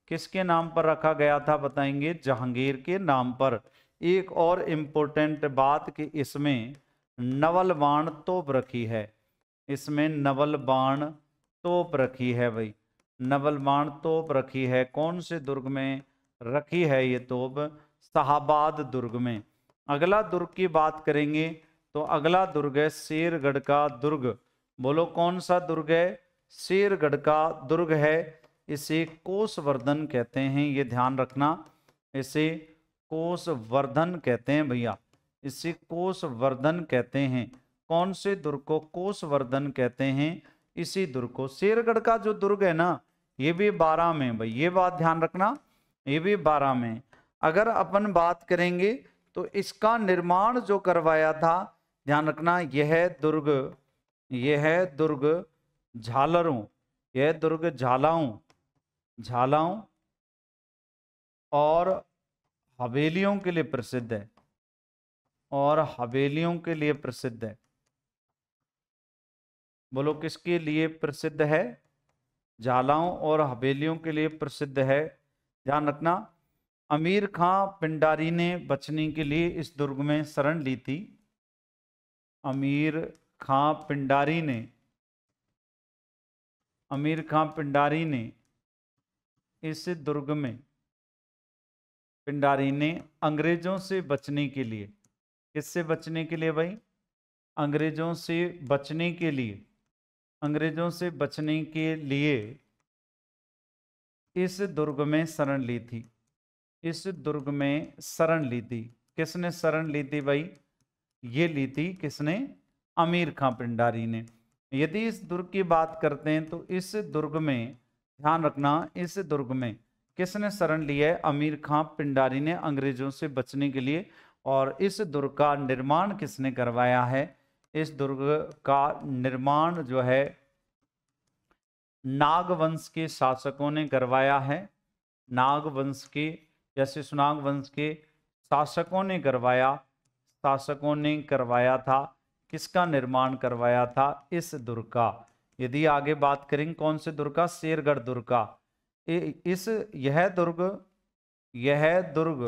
किसके नाम पर रखा गया था बताएंगे जहांगीर के नाम पर एक और इम्पोर्टेंट बात कि इसमें नवल बाण तोप रखी है इसमें नवल बाण तोप रखी है भाई नवल बाण तोप रखी है कौन से दुर्ग में रखी है ये तोप शहाबाद दुर्ग में अगला दुर्ग की बात करेंगे तो अगला दुर्ग है शेरगढ़ का दुर्ग बोलो कौन सा दुर्ग है शेरगढ़ का दुर्ग है इसे कोसवर्धन कहते हैं ये ध्यान रखना इसे कोष वर्धन कहते हैं भैया इसे कोष वर्धन कहते हैं कौन से दुर्ग को कोष वर्धन कहते हैं इसी दुर्ग को शेरगढ़ का जो दुर्ग है ना ये भी बारह में भाई ये बात ध्यान रखना ये भी बारह में अगर अपन बात करेंगे तो इसका निर्माण जो करवाया था ध्यान रखना यह दुर्ग यह दुर्ग झालरों यह दुर्ग झालाऊ झालाऊ और हवेलियों के लिए प्रसिद्ध है और हवेलियों के लिए प्रसिद्ध है बोलो किसके लिए प्रसिद्ध है झालाओं और हवेलियों के लिए प्रसिद्ध है ध्यान रखना अमीर खां पिंडारी ने बचने के लिए इस दुर्ग में शरण ली थी अमीर खां पिंडारी ने अमीर खां पिंडारी ने इस दुर्ग में पिंडारी ने अंग्रेजों से बचने के लिए किससे बचने के लिए भाई अंग्रेजों से बचने के लिए अंग्रेजों से बचने के लिए इस दुर्ग में शरण ली थी इस दुर्ग में शरण ली थी किसने शरण ली थी भाई ये ली थी किसने अमीर खां पिंडारी ने यदि इस दुर्ग की बात करते हैं तो इस दुर्ग में ध्यान रखना इस दुर्ग में किसने शरण ली है अमीर खां पिंडारी ने अंग्रेजों से बचने के लिए और इस दुर्ग का निर्माण किसने करवाया है इस दुर्ग का निर्माण जो है नागवंश के शासकों ने करवाया है नागवंश के जैसे सुनाग वंश के शासकों ने करवाया शासकों ने करवाया था किसका निर्माण करवाया था इस दुर्ग का यदि आगे बात करें कौन से दुर्ग का शेरगढ़ दुर्ग का इस यह दुर्ग यह दुर्ग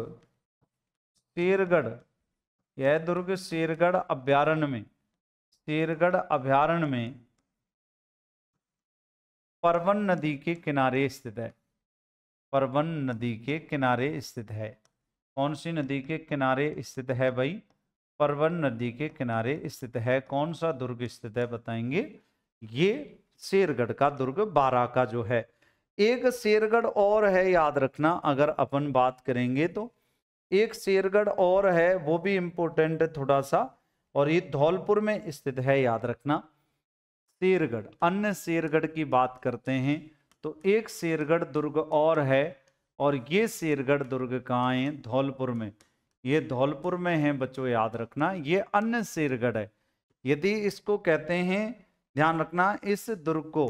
शेरगढ़ यह दुर्ग शेरगढ़ अभ्यारण्य में शेरगढ़ अभ्यारण्य में परवन नदी के किनारे स्थित है परवन नदी के किनारे स्थित है कौन सी नदी के किनारे स्थित है भाई परवन नदी के किनारे स्थित है कौन सा दुर्ग स्थित है बताएंगे ये शेरगढ़ का दुर्ग बारा का जो है एक शेरगढ़ और है याद रखना अगर अपन बात करेंगे तो एक शेरगढ़ और है वो भी इम्पोर्टेंट है थोड़ा सा और ये धौलपुर में स्थित है याद रखना शेरगढ़ अन्य शेरगढ़ की बात करते हैं तो एक शेरगढ़ दुर्ग और है और ये शेरगढ़ दुर्ग कहाँ है धौलपुर में ये धौलपुर में है बच्चों याद रखना ये अन्य शेरगढ़ है यदि इसको कहते हैं ध्यान रखना इस दुर्ग को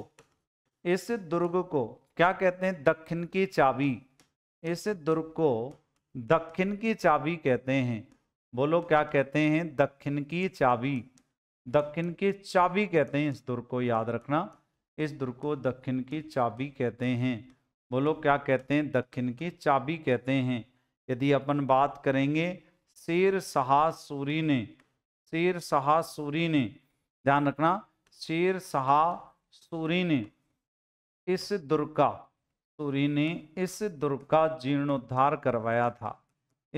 इस दुर्ग को क्या कहते हैं दक्षिण की चाबी इस दुर्ग को दक्षिण की चाबी कहते हैं बोलो क्या कहते हैं दक्षिण की चाबी दक्षिण की चाबी कहते हैं इस दुर्ग को याद रखना इस दुर्ग को दक्षिण की चाबी कहते हैं बोलो क्या कहते हैं दक्षिण की चाबी कहते हैं यदि अपन बात करेंगे शेर शाह सूरी ने शेर शाह सूरी ने ध्यान रखना शेर शाह सूरी ने इस दुर्ग का सूरी ने इस दुर्ग का जीर्णोद्धार करवाया था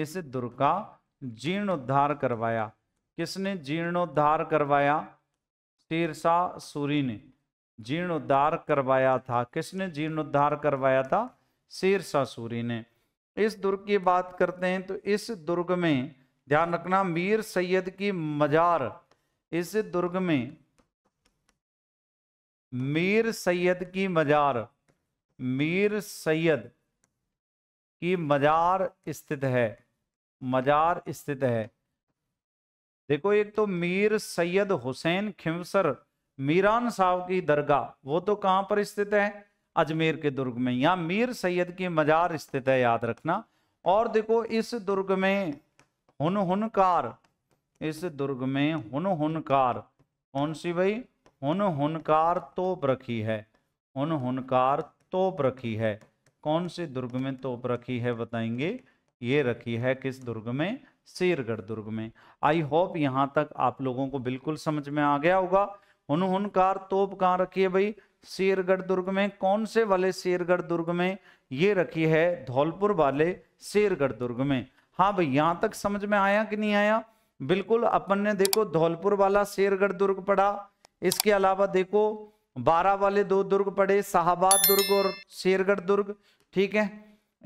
इस दुर्ग का जीर्णोद्धार करवाया किसने जीर्णोद्धार करवाया शेरशाह सूरी ने जीर्णोद्धार करवाया था किसने जीर्णोद्धार करवाया था शेरशाह सूरी ने इस दुर्ग की बात करते हैं तो इस दुर्ग में ध्यान रखना मीर सैयद की मजार इस दुर्ग में मीर सैयद की मजार मीर सैयद की मजार स्थित है मजार स्थित है देखो एक तो मीर सैयद हुसैन खिमसर मीरान साहब की दरगाह वो तो कहाँ पर स्थित है अजमेर के दुर्ग में यहाँ मीर सैयद की मजार स्थित है याद रखना और देखो इस दुर्ग में हुन हुनकार इस दुर्ग में हुन हुनकार कौन सी भाई हुन हुनकार तोप रखी है हुन हुनकार तोप रखी है कौन से दुर्ग में तोप रखी है बताएंगे ये रखी है किस दुर्ग में शेरगढ़ दुर्ग में आई होप यहाँ तक आप लोगों को बिल्कुल समझ में आ गया होगा हुन हुनकार तोप कहाँ रखी है भाई शेरगढ़ दुर्ग में कौन से वाले शेरगढ़ दुर्ग में ये रखी है धौलपुर वाले शेरगढ़ दुर्ग में हाँ भाई यहाँ तक समझ में आया कि नहीं आया बिल्कुल अपन ने देखो धौलपुर वाला शेरगढ़ दुर्ग पढ़ा इसके अलावा देखो बारह वाले दो दुर्ग पड़े शाहबाद दुर्ग और शेरगढ़ दुर्ग ठीक है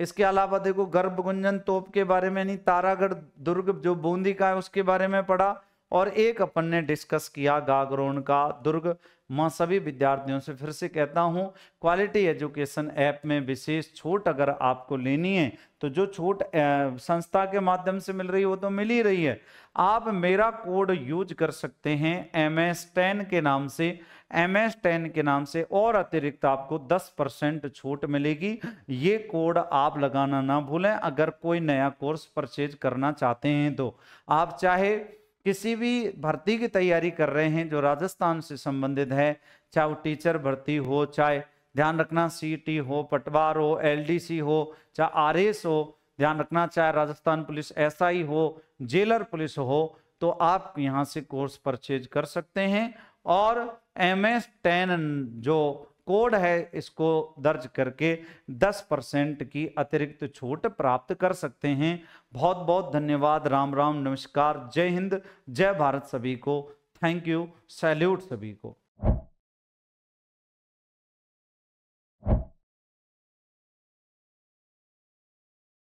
इसके अलावा देखो गर्भगुंजन तोप के बारे में नहीं तारागढ़ दुर्ग जो बूंदी का है उसके बारे में पढ़ा और एक अपन ने डिस्कस किया गागरोन का दुर्ग मैं सभी विद्यार्थियों से फिर से कहता हूँ क्वालिटी एजुकेशन ऐप में विशेष छूट अगर आपको लेनी है तो जो छूट संस्था के माध्यम से मिल रही है वो तो मिल ही रही है आप मेरा कोड यूज कर सकते हैं एम एस टेन के नाम से एम एस टेन के नाम से और अतिरिक्त आपको 10 परसेंट छूट मिलेगी ये कोड आप लगाना ना भूलें अगर कोई नया कोर्स परचेज करना चाहते हैं तो आप चाहे किसी भी भर्ती की तैयारी कर रहे हैं जो राजस्थान से संबंधित है चाहे वो टीचर भर्ती हो चाहे ध्यान रखना सीटी हो पटवार हो एलडीसी हो चाहे आरएस हो ध्यान रखना चाहे राजस्थान पुलिस एसआई हो जेलर पुलिस हो तो आप यहाँ से कोर्स परचेज कर सकते हैं और एम एस टेन जो कोड है इसको दर्ज करके 10 परसेंट की अतिरिक्त छूट प्राप्त कर सकते हैं बहुत बहुत धन्यवाद राम राम नमस्कार जय हिंद जय भारत सभी को थैंक यू सैल्यूट सभी को